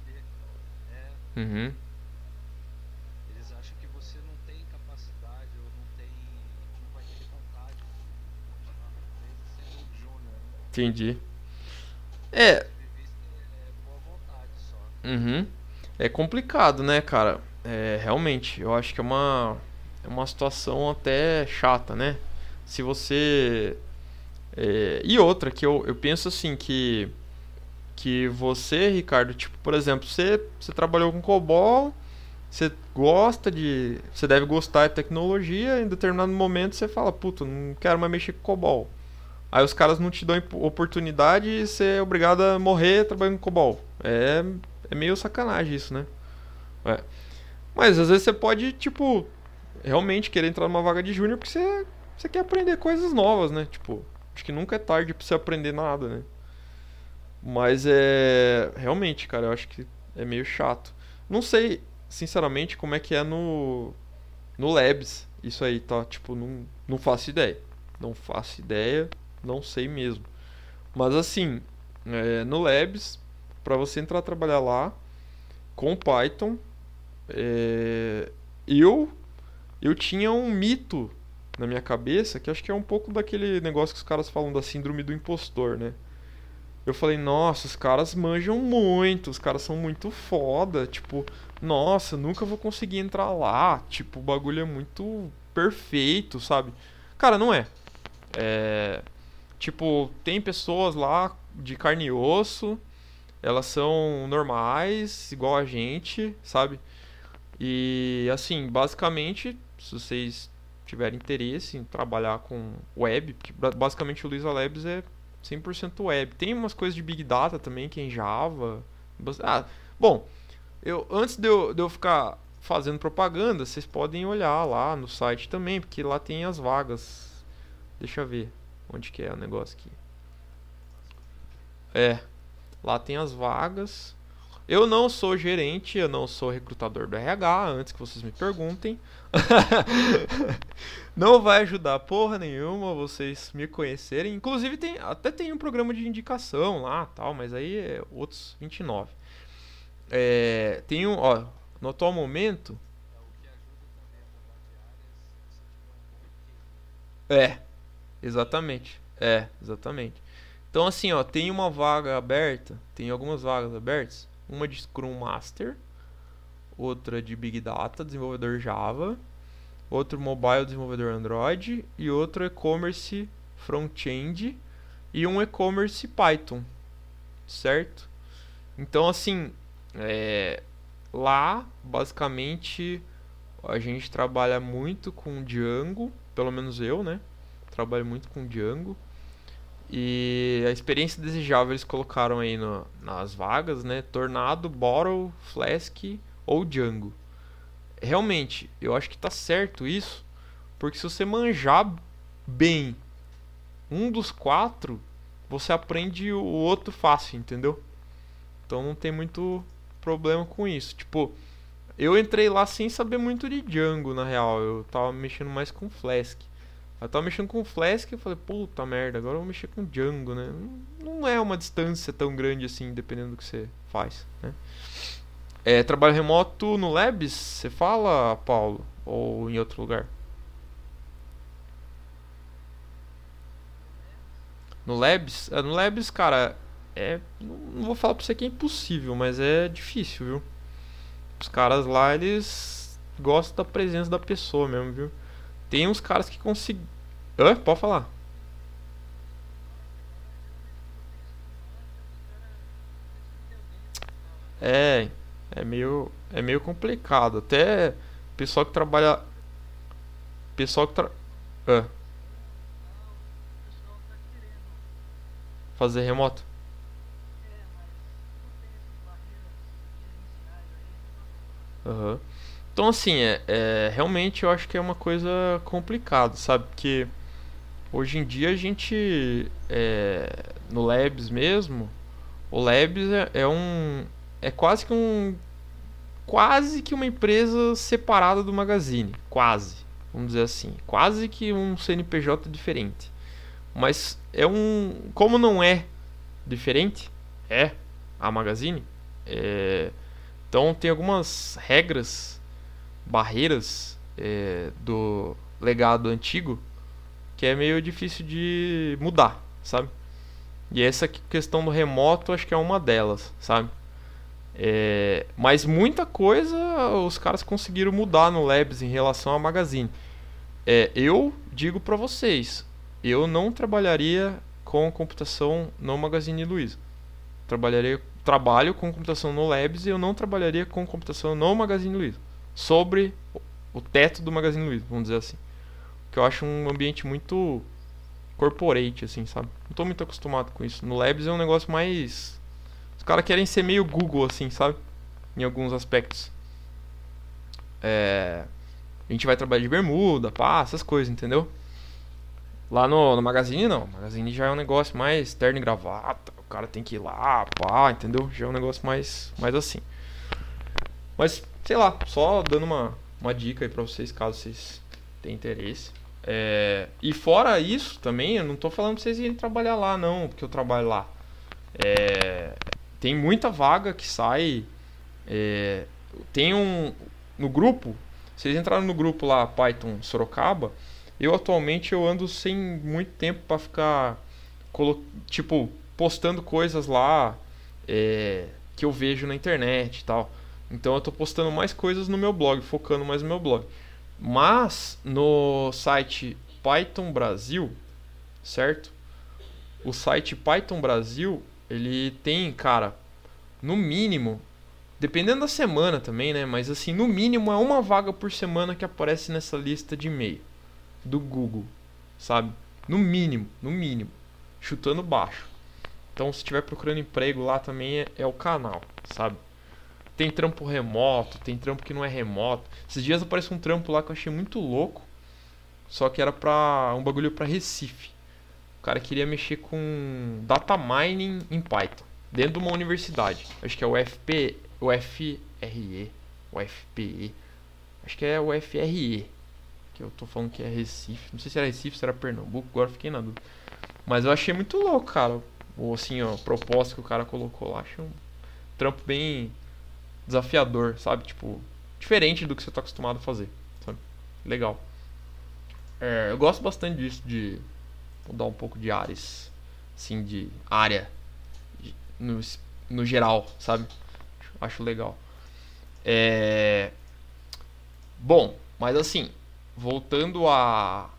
Uhum. Eles acham que você não tem capacidade ou não tem. não tipo, vai ter vontade de continuar na empresa sendo um júnior. Né? Entendi. É. é, é né? Uhum. É complicado, né, cara? É, realmente, eu acho que é uma, é uma situação até chata, né? Se você. É, e outra, que eu, eu penso assim que que você, Ricardo, tipo, por exemplo, você, você trabalhou com COBOL, você gosta de. Você deve gostar de tecnologia, em determinado momento você fala, puta, não quero mais mexer com COBOL. Aí os caras não te dão oportunidade e você é obrigado a morrer trabalhando com COBOL. É, é meio sacanagem isso, né? É. Mas às vezes você pode, tipo, realmente querer entrar numa vaga de júnior porque você, você quer aprender coisas novas, né? Tipo, acho que nunca é tarde pra você aprender nada, né? Mas é. Realmente, cara, eu acho que é meio chato. Não sei, sinceramente, como é que é no. No Labs. Isso aí, tá? Tipo, não, não faço ideia. Não faço ideia, não sei mesmo. Mas assim, é, no Labs, para você entrar a trabalhar lá com Python, é, eu eu tinha um mito na minha cabeça que acho que é um pouco daquele negócio que os caras falam da síndrome do impostor, né? Eu falei, nossa, os caras manjam muito, os caras são muito foda, tipo, nossa, nunca vou conseguir entrar lá, tipo, o bagulho é muito perfeito, sabe? Cara, não é. É. Tipo, tem pessoas lá de carne e osso, elas são normais, igual a gente, sabe? E assim, basicamente, se vocês tiverem interesse em trabalhar com web, porque basicamente o Luiza Labs é 100% web. Tem umas coisas de Big Data também, que é em Java. Ah, bom, eu, antes de eu, de eu ficar fazendo propaganda, vocês podem olhar lá no site também, porque lá tem as vagas. Deixa eu ver onde que é o negócio aqui. É, lá tem as vagas. Eu não sou gerente, eu não sou recrutador do RH, antes que vocês me perguntem. não vai ajudar porra nenhuma vocês me conhecerem. Inclusive tem, até tem um programa de indicação lá, tal, mas aí é outros 29. É, tem um, ó, no atual momento É. Exatamente. É, exatamente. Então assim, ó, tem uma vaga aberta, tem algumas vagas abertas uma de Scrum Master, outra de Big Data, desenvolvedor Java, outro mobile, desenvolvedor Android, e outro e-commerce front-end e um e-commerce Python, certo? Então, assim, é, lá basicamente a gente trabalha muito com Django, pelo menos eu, né? Trabalho muito com Django. E a experiência desejável eles colocaram aí no, nas vagas, né? Tornado, Bottle, Flask ou Django. Realmente, eu acho que tá certo isso, porque se você manjar bem um dos quatro, você aprende o outro fácil, entendeu? Então não tem muito problema com isso. Tipo, eu entrei lá sem saber muito de Django, na real. Eu tava mexendo mais com Flask. Eu tava mexendo com Flask e falei, puta merda, agora eu vou mexer com Django, né? Não é uma distância tão grande assim, dependendo do que você faz, né? É, trabalho remoto no Labs, você fala, Paulo? Ou em outro lugar? No Labs? É, no Labs, cara, é. Não vou falar pra você que é impossível, mas é difícil, viu? Os caras lá, eles gostam da presença da pessoa mesmo, viu? Tem uns caras que conseguem. Hã? Pode falar. É, é meio, é meio complicado. Até pessoal que trabalha, pessoal que tra... fazer remoto. Aham. Uhum. Então, assim, é, é, realmente eu acho que é uma coisa complicada, sabe? Porque hoje em dia a gente, é, no Labs mesmo, o Labs é, é, um. É quase que um. Quase que uma empresa separada do Magazine. Quase. Vamos dizer assim. Quase que um CNPJ diferente. Mas é um. Como não é diferente, é a Magazine. É, então tem algumas regras barreiras é, do legado antigo que é meio difícil de mudar, sabe? E essa questão do remoto acho que é uma delas, sabe? É, mas muita coisa os caras conseguiram mudar no Labs em relação ao Magazine. É, eu digo para vocês, eu não trabalharia com computação no Magazine Luiza. Trabalharia, trabalho com computação no Labs e eu não trabalharia com computação no Magazine Luiza sobre o teto do Magazine Luiza, vamos dizer assim. Que eu acho um ambiente muito corporate, assim, sabe? Não tô muito acostumado com isso. No Labs é um negócio mais. Os caras querem ser meio Google, assim, sabe? Em alguns aspectos. É... A gente vai trabalhar de bermuda, pá, essas coisas, entendeu? Lá no, no Magazine não. Magazine já é um negócio mais terno e gravata. O cara tem que ir lá, pá, entendeu? Já é um negócio mais, mais assim. Mas sei lá, só dando uma, uma dica aí pra vocês, caso vocês tenham interesse. É, e fora isso também, eu não tô falando pra vocês irem trabalhar lá, não, porque eu trabalho lá. É, tem muita vaga que sai. É, tem um. No grupo, vocês entraram no grupo lá, Python Sorocaba. Eu atualmente eu ando sem muito tempo para ficar tipo postando coisas lá é, que eu vejo na internet e tal. Então eu estou postando mais coisas no meu blog, focando mais no meu blog. Mas no site Python Brasil, certo? O site Python Brasil, ele tem, cara, no mínimo, dependendo da semana também, né? Mas assim, no mínimo é uma vaga por semana que aparece nessa lista de e-mail do Google, sabe? No mínimo, no mínimo, chutando baixo. Então, se estiver procurando emprego lá também é, é o canal, sabe? Tem trampo remoto, tem trampo que não é remoto. Esses dias apareceu um trampo lá que eu achei muito louco. Só que era pra um bagulho para Recife. O cara queria mexer com data mining em Python. Dentro de uma universidade. Acho que é o FP, o FRE, o FPE. Acho que é o FRE. Que eu tô falando que é Recife. Não sei se era Recife, se era Pernambuco, agora fiquei na dúvida. Mas eu achei muito louco, cara. Ou assim, ó, a proposta que o cara colocou lá. Achei um trampo bem desafiador, sabe? Tipo, diferente do que você está acostumado a fazer. Sabe? Legal. É, eu gosto bastante disso, de mudar um pouco de áreas, assim, de área no, no geral, sabe? Acho legal. É... Bom, mas assim, voltando a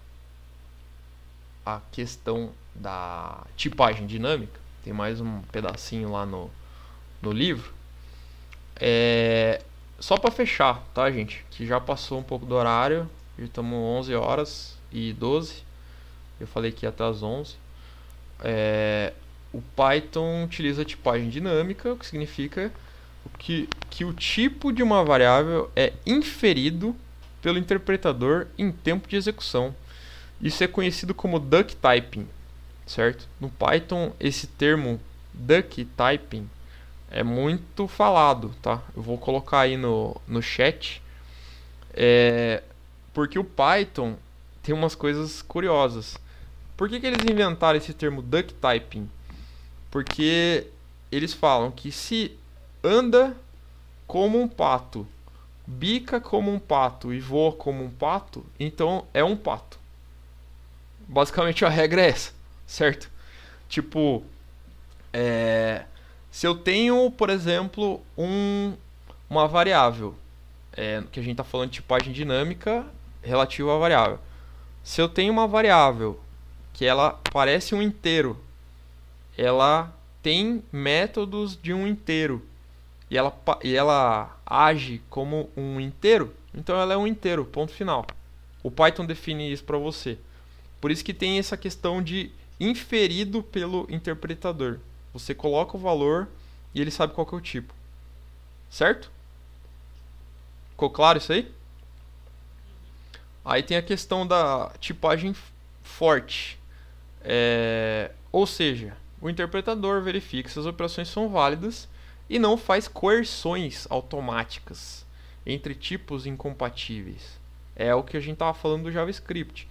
a questão da tipagem dinâmica, tem mais um pedacinho lá no, no livro é, só para fechar, tá, gente? Que já passou um pouco do horário. Já estamos 11 horas e 12. Eu falei que ia até as 11. É, o Python utiliza a tipagem dinâmica, o que significa que, que o tipo de uma variável é inferido pelo interpretador em tempo de execução. Isso é conhecido como duck typing, certo? No Python, esse termo duck typing é muito falado, tá? Eu vou colocar aí no, no chat. É, porque o Python tem umas coisas curiosas. Por que, que eles inventaram esse termo duck typing? Porque eles falam que se anda como um pato, bica como um pato e voa como um pato, então é um pato. Basicamente a regra é essa, certo? Tipo, é, se eu tenho, por exemplo, um, uma variável, é, que a gente está falando de tipagem dinâmica relativa à variável. Se eu tenho uma variável que ela parece um inteiro, ela tem métodos de um inteiro e ela, e ela age como um inteiro, então ela é um inteiro, ponto final. O Python define isso para você. Por isso que tem essa questão de inferido pelo interpretador. Você coloca o valor e ele sabe qual que é o tipo. Certo? Ficou claro isso aí? Aí tem a questão da tipagem forte. É... Ou seja, o interpretador verifica se as operações são válidas e não faz coerções automáticas entre tipos incompatíveis. É o que a gente estava falando do JavaScript.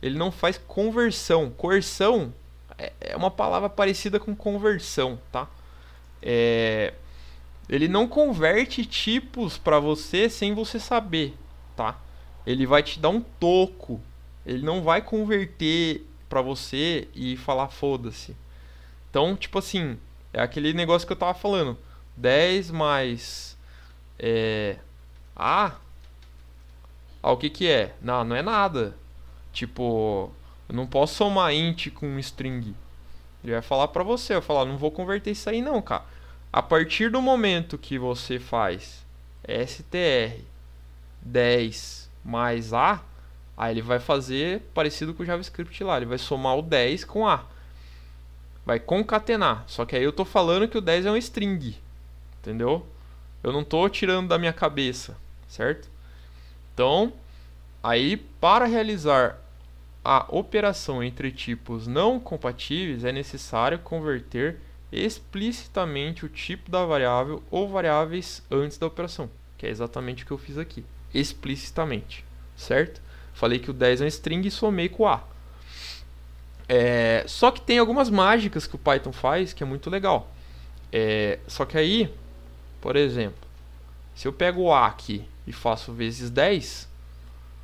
Ele não faz conversão. Coerção é, é uma palavra parecida com conversão, tá? É, ele não converte tipos para você sem você saber, tá? Ele vai te dar um toco. Ele não vai converter para você e falar foda-se. Então, tipo assim, é aquele negócio que eu tava falando. 10 mais é, A. Ah, ah, o que que é? Não, não é nada. Tipo, eu não posso somar int com string. Ele vai falar para você, eu falar, não vou converter isso aí não, cara. A partir do momento que você faz str 10 mais a, aí ele vai fazer parecido com o JavaScript lá, ele vai somar o 10 com a. Vai concatenar. Só que aí eu tô falando que o 10 é um string. Entendeu? Eu não tô tirando da minha cabeça, certo? Então, aí para realizar a operação entre tipos não compatíveis, é necessário converter explicitamente o tipo da variável ou variáveis antes da operação, que é exatamente o que eu fiz aqui, explicitamente, certo? Falei que o 10 é um string e somei com o A. É, só que tem algumas mágicas que o Python faz que é muito legal. É, só que aí, por exemplo, se eu pego o A aqui e faço vezes 10,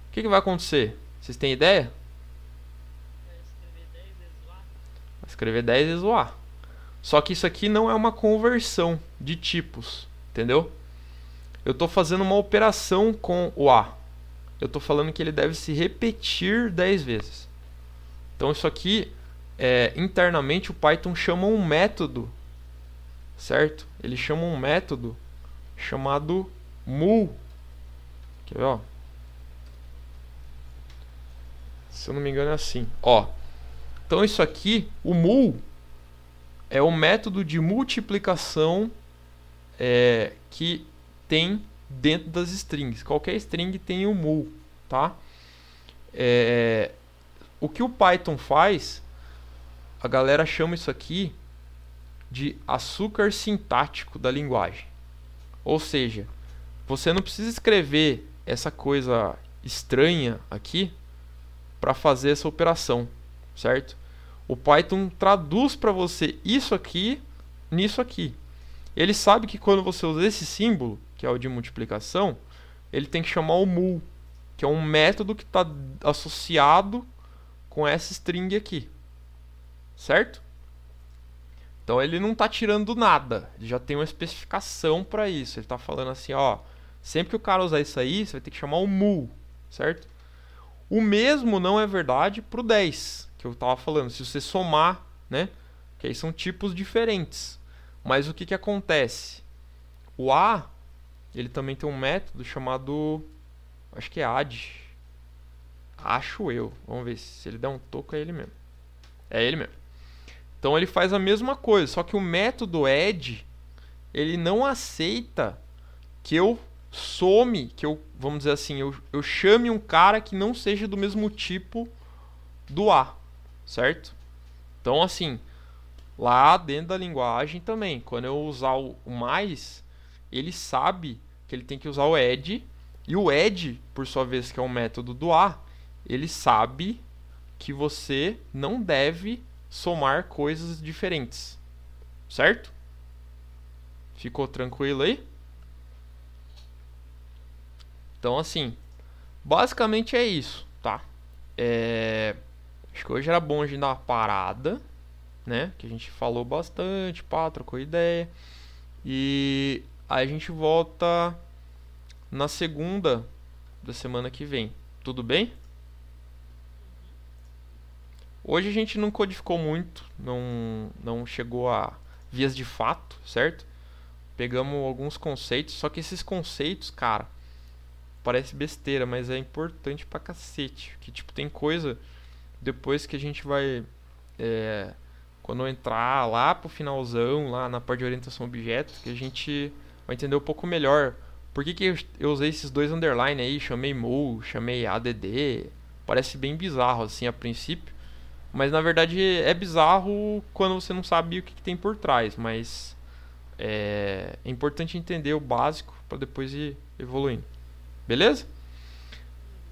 o que, que vai acontecer? Vocês têm ideia? Escrever 10 o a. Só que isso aqui não é uma conversão de tipos, entendeu? Eu estou fazendo uma operação com o A. Eu estou falando que ele deve se repetir 10 vezes. Então isso aqui, é, internamente, o Python chama um método, certo? Ele chama um método chamado mul. Quer ver, ó? Se eu não me engano é assim, ó. Então isso aqui, o mul é o método de multiplicação é, que tem dentro das strings. Qualquer string tem o mul, tá? É, o que o Python faz, a galera chama isso aqui de açúcar sintático da linguagem. Ou seja, você não precisa escrever essa coisa estranha aqui para fazer essa operação certo? O Python traduz para você isso aqui nisso aqui. Ele sabe que quando você usa esse símbolo, que é o de multiplicação, ele tem que chamar o mul, que é um método que está associado com essa string aqui. Certo? Então ele não está tirando nada, ele já tem uma especificação para isso. Ele está falando assim, ó, sempre que o cara usar isso aí, você vai ter que chamar o mul, certo? O mesmo não é verdade para o 10, que eu estava falando. Se você somar, né? Que aí são tipos diferentes. Mas o que, que acontece? O A, ele também tem um método chamado. Acho que é AD. Acho eu. Vamos ver se ele der um toco, é ele mesmo. É ele mesmo. Então ele faz a mesma coisa, só que o método add ele não aceita que eu some, que eu, vamos dizer assim, eu, eu chame um cara que não seja do mesmo tipo do A certo? Então, assim, lá dentro da linguagem também, quando eu usar o mais, ele sabe que ele tem que usar o add, e o add, por sua vez, que é um método do A, ele sabe que você não deve somar coisas diferentes, certo? Ficou tranquilo aí? Então, assim, basicamente é isso, tá? É... Acho que hoje era bom a gente dar uma parada, né? Que a gente falou bastante, pá, trocou ideia. E aí a gente volta na segunda da semana que vem. Tudo bem? Hoje a gente não codificou muito, não, não chegou a vias de fato, certo? Pegamos alguns conceitos, só que esses conceitos, cara, parece besteira, mas é importante pra cacete. Que tipo, tem coisa depois que a gente vai. É, quando entrar lá pro finalzão, lá na parte de orientação a objetos, que a gente vai entender um pouco melhor. Por que, que eu usei esses dois underline aí? Chamei mou, chamei add. Parece bem bizarro assim a princípio. Mas na verdade é bizarro quando você não sabe o que, que tem por trás. Mas é, é importante entender o básico para depois ir evoluindo. Beleza?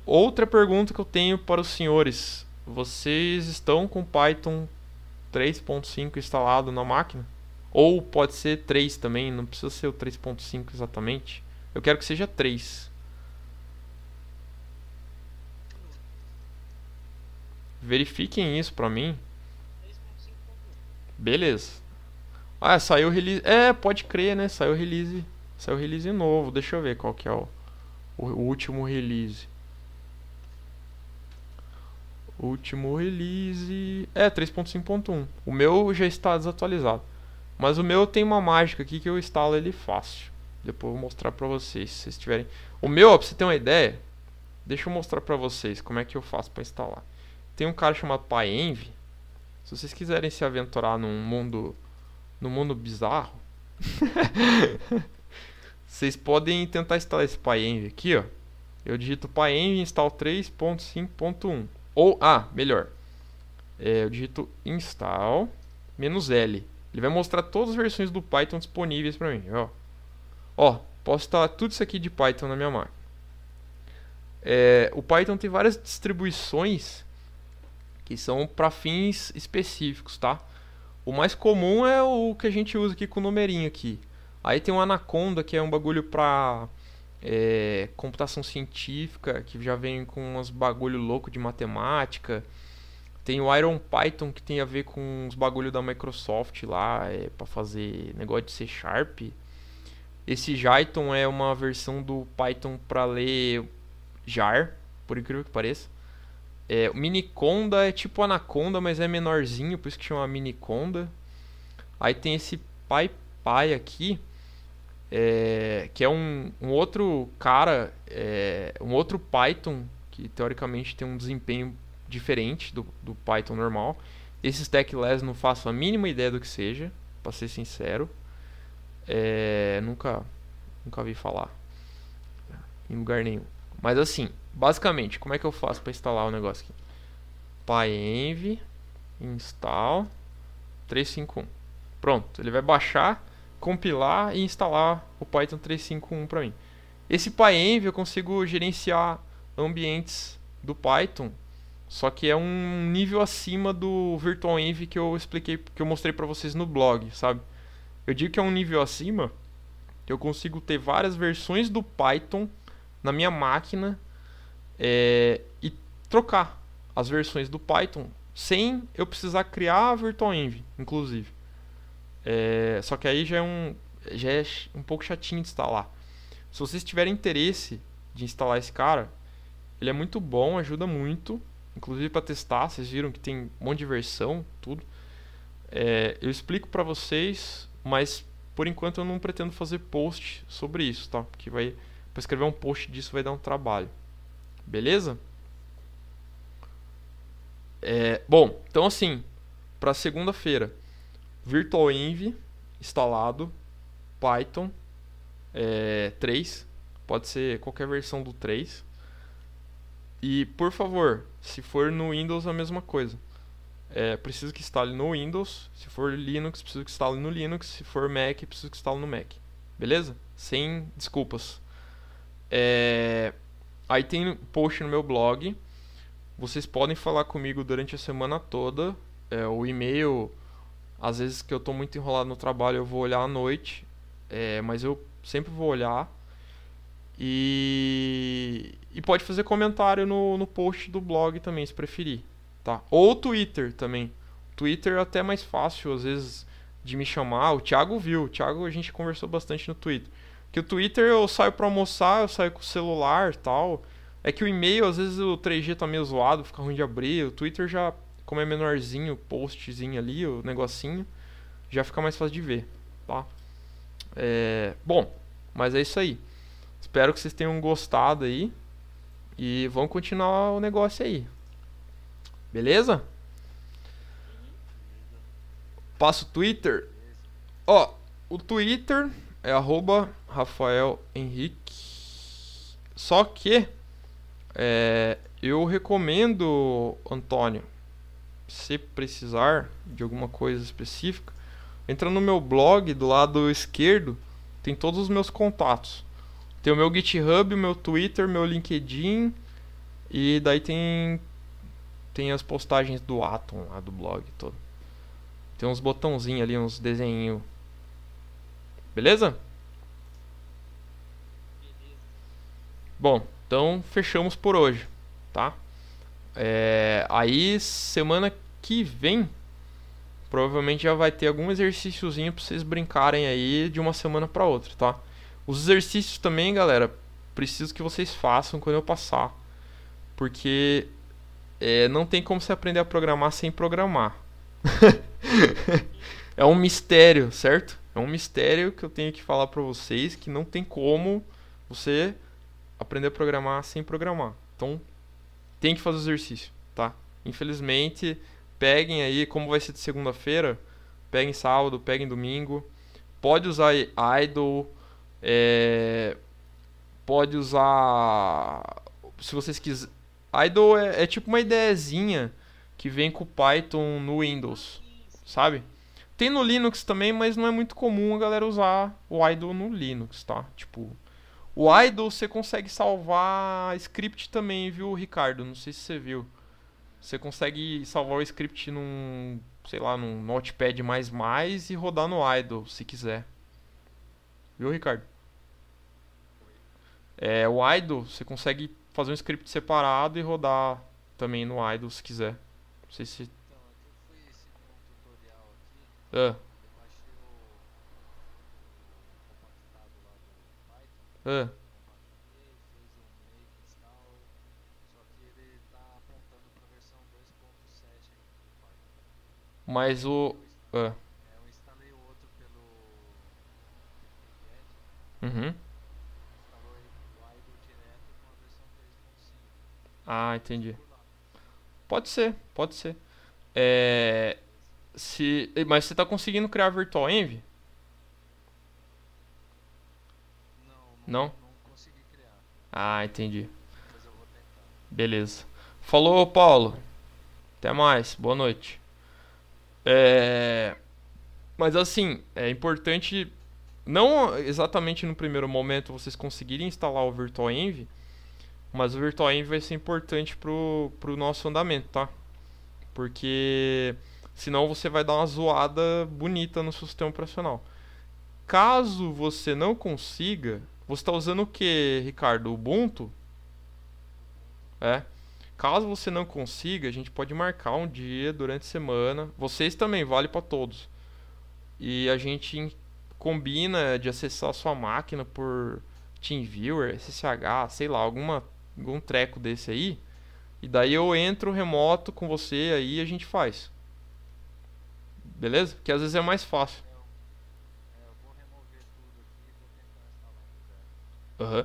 Outra pergunta que eu tenho para os senhores vocês estão com Python 3.5 instalado na máquina? Ou pode ser 3 também, não precisa ser o 3.5 exatamente. Eu quero que seja 3. Verifiquem isso pra mim. Beleza. Ah, saiu release. É, pode crer, né? Saiu release. Saiu release novo. Deixa eu ver qual que é o, o último release. Último release. É, 3.5.1. O meu já está desatualizado. Mas o meu tem uma mágica aqui que eu instalo ele fácil. Depois eu vou mostrar pra vocês, se vocês tiverem. O meu, ó, pra você ter uma ideia, deixa eu mostrar pra vocês como é que eu faço para instalar. Tem um cara chamado PyEnv. Se vocês quiserem se aventurar num mundo. num mundo bizarro. vocês podem tentar instalar esse PyEnv aqui, ó. Eu digito PyEnv install 3.5.1. Ou, ah, melhor. É, eu digito install L. Ele vai mostrar todas as versões do Python disponíveis para mim. Ó. ó, posso instalar tudo isso aqui de Python na minha máquina. É, o Python tem várias distribuições que são para fins específicos, tá? O mais comum é o que a gente usa aqui com o numerinho aqui. Aí tem o Anaconda, que é um bagulho para é, computação científica, que já vem com uns bagulho louco de matemática. Tem o Iron Python, que tem a ver com uns bagulho da Microsoft lá, é, para fazer negócio de C Sharp. Esse Jython é uma versão do Python para ler jar, por incrível que pareça. É, o Miniconda é tipo Anaconda, mas é menorzinho, por isso que chama Miniconda. Aí tem esse PyPy aqui, é, que é um, um outro cara, é, um outro Python, que teoricamente tem um desempenho diferente do, do Python normal. Esses TechLess não faço a mínima ideia do que seja, para ser sincero. É, nunca, nunca vi falar em lugar nenhum. Mas assim, basicamente, como é que eu faço para instalar o negócio aqui? pyenv install 351. Pronto, ele vai baixar compilar e instalar o Python 3.5.1 para mim. Esse PyEnv eu consigo gerenciar ambientes do Python, só que é um nível acima do VirtualEnv que eu expliquei, que eu mostrei para vocês no blog, sabe? Eu digo que é um nível acima, que eu consigo ter várias versões do Python na minha máquina é, e trocar as versões do Python sem eu precisar criar a VirtualEnv, inclusive. É, só que aí já é, um, já é um pouco chatinho de instalar. Se vocês tiverem interesse de instalar esse cara, ele é muito bom, ajuda muito. Inclusive para testar, vocês viram que tem um monte de versão, tudo. É, eu explico para vocês, mas por enquanto eu não pretendo fazer post sobre isso, tá? Porque vai para escrever um post disso vai dar um trabalho. Beleza? É, bom, então assim, para segunda-feira VirtualEnv instalado, Python é, 3, pode ser qualquer versão do 3. E por favor, se for no Windows a mesma coisa. É, preciso que instale no Windows, se for Linux, preciso que instale no Linux, se for Mac, preciso que instale no Mac. Beleza? Sem desculpas. É... Aí tem post no meu blog. Vocês podem falar comigo durante a semana toda. É, o e-mail às vezes que eu tô muito enrolado no trabalho, eu vou olhar à noite, é, mas eu sempre vou olhar. E, e pode fazer comentário no, no post do blog também, se preferir. Tá? Ou Twitter também. Twitter é até mais fácil, às vezes, de me chamar. O Thiago viu. O Thiago a gente conversou bastante no Twitter. Que o Twitter eu saio para almoçar, eu saio com o celular tal. É que o e-mail, às vezes o 3G tá meio zoado, fica ruim de abrir. O Twitter já como é menorzinho, postzinho ali, o negocinho, já fica mais fácil de ver, tá? É, bom, mas é isso aí. Espero que vocês tenham gostado aí e vamos continuar o negócio aí. Beleza? Passo Twitter. Ó, o Twitter é arroba Rafael Henrique. Só que é, eu recomendo, Antônio, se precisar de alguma coisa específica, entra no meu blog do lado esquerdo, tem todos os meus contatos. Tem o meu GitHub, o meu Twitter, meu LinkedIn e daí tem tem as postagens do Atom lá do blog todo. Tem uns botãozinhos ali, uns desenhinhos. Beleza? Bom, então fechamos por hoje, tá? É, aí semana que vem, provavelmente já vai ter algum exercíciozinho para vocês brincarem aí de uma semana para outra, tá? Os exercícios também, galera, preciso que vocês façam quando eu passar, porque é, não tem como você aprender a programar sem programar. é um mistério, certo? É um mistério que eu tenho que falar para vocês que não tem como você aprender a programar sem programar. Então, tem que fazer o exercício, tá? Infelizmente, peguem aí, como vai ser de segunda-feira, peguem sábado, peguem domingo. Pode usar Idol, é, pode usar. Se vocês quiserem. Idol é, é, tipo uma ideiazinha que vem com o Python no Windows, sabe? Tem no Linux também, mas não é muito comum a galera usar o Idol no Linux, tá? Tipo, o Idol você consegue salvar script também, viu, Ricardo? Não sei se você viu você consegue salvar o script num, sei lá, num notepad mais mais e rodar no idle, se quiser. Viu, Ricardo? É, o idle, você consegue fazer um script separado e rodar também no idle, se quiser. Não sei se... Então, eu fui esse tutorial aqui. Ah. Ah. Mas o. Ah. É, uhum. Ah, entendi. Pode ser, pode ser. É, se, mas você está conseguindo criar virtual envy? Não? Não consegui criar. Ah, entendi. Beleza. Falou, Paulo. Até mais. Boa noite. É... Mas assim, é importante não exatamente no primeiro momento vocês conseguirem instalar o VirtualEnv, mas o VirtualEnv vai ser importante pro, pro nosso andamento, tá? Porque senão você vai dar uma zoada bonita no seu sistema operacional. Caso você não consiga, você está usando o que, Ricardo? Ubuntu? É. Caso você não consiga, a gente pode marcar um dia durante a semana. Vocês também, vale para todos. E a gente combina de acessar a sua máquina por TeamViewer, SSH, sei lá, alguma, algum treco desse aí. E daí eu entro remoto com você aí e a gente faz. Beleza? Que às vezes é mais fácil. Uhum.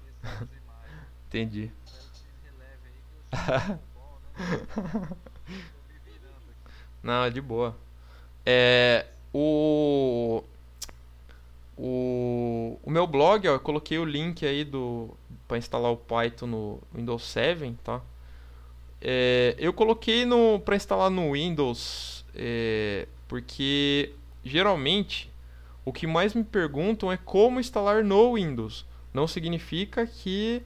Entendi. Não, de boa. É, o, o, o meu blog, ó, eu coloquei o link aí do para instalar o Python no Windows 7, tá? É, eu coloquei no para instalar no Windows é, porque geralmente o que mais me perguntam é como instalar no Windows não significa que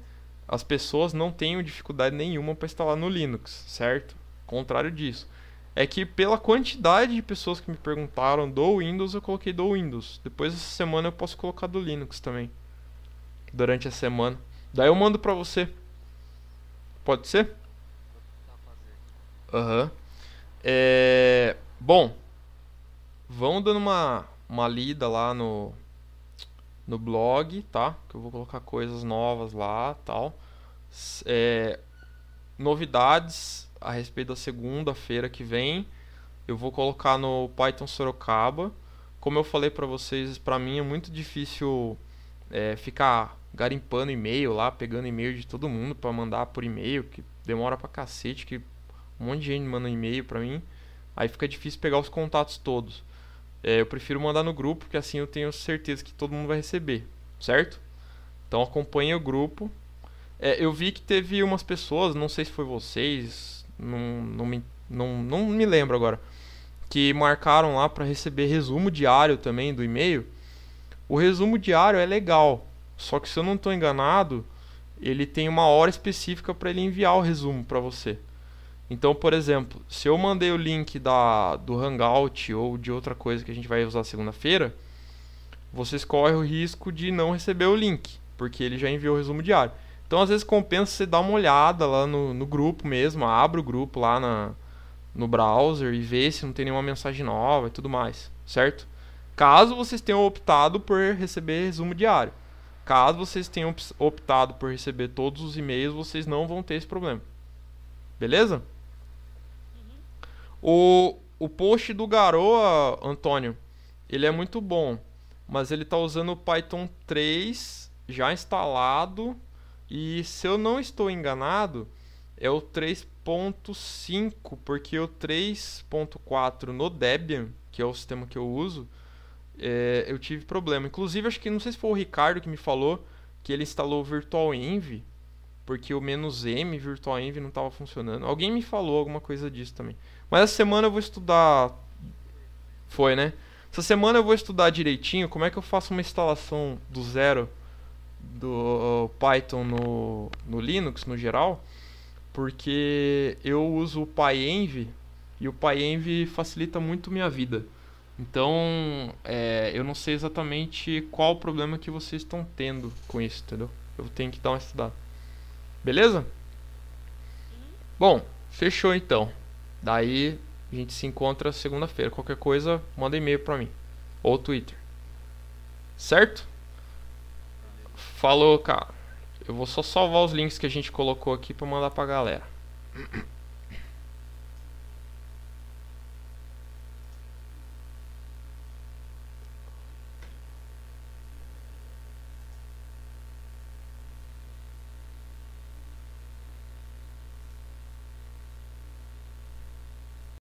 as pessoas não tenham dificuldade nenhuma para instalar no Linux, certo? Contrário disso. É que pela quantidade de pessoas que me perguntaram do Windows, eu coloquei do Windows. Depois dessa semana eu posso colocar do Linux também. Durante a semana. Daí eu mando para você. Pode ser? Aham. Uhum. É... Bom, vão dando uma, uma lida lá no, no blog, tá? Que eu vou colocar coisas novas lá, tal. É, novidades a respeito da segunda-feira que vem, eu vou colocar no Python Sorocaba. Como eu falei para vocês, para mim é muito difícil é, ficar garimpando e-mail lá, pegando e-mail de todo mundo para mandar por e-mail, que demora pra cacete, que um monte de gente manda e-mail para mim. Aí fica difícil pegar os contatos todos. É, eu prefiro mandar no grupo, porque assim eu tenho certeza que todo mundo vai receber, certo? Então acompanhe o grupo. É, eu vi que teve umas pessoas, não sei se foi vocês, não, não, me, não, não me lembro agora, que marcaram lá para receber resumo diário também do e-mail. O resumo diário é legal, só que se eu não estou enganado, ele tem uma hora específica para ele enviar o resumo para você. Então, por exemplo, se eu mandei o link da, do Hangout ou de outra coisa que a gente vai usar segunda-feira, vocês correm o risco de não receber o link, porque ele já enviou o resumo diário. Então, às vezes, compensa você dar uma olhada lá no, no grupo mesmo, abre o grupo lá na, no browser e vê se não tem nenhuma mensagem nova e tudo mais, certo? Caso vocês tenham optado por receber resumo diário. Caso vocês tenham optado por receber todos os e-mails, vocês não vão ter esse problema. Beleza? O, o post do Garoa, Antônio, ele é muito bom, mas ele está usando o Python 3 já instalado e se eu não estou enganado, é o 3.5, porque o 3.4 no Debian, que é o sistema que eu uso, é, eu tive problema. Inclusive, acho que não sei se foi o Ricardo que me falou que ele instalou o VirtualEnv, porque o "-m virtualenv não estava funcionando. Alguém me falou alguma coisa disso também. Mas essa semana eu vou estudar. Foi, né? Essa semana eu vou estudar direitinho como é que eu faço uma instalação do zero do uh, Python no, no Linux no geral, porque eu uso o PyEnv e o PyEnv facilita muito minha vida. Então, é, eu não sei exatamente qual o problema que vocês estão tendo com isso, entendeu? Eu tenho que dar uma estudada. Beleza? Bom, fechou então. Daí a gente se encontra segunda-feira. Qualquer coisa, manda e-mail para mim ou Twitter. Certo? Falou, cara. Eu vou só salvar os links que a gente colocou aqui para mandar pra galera.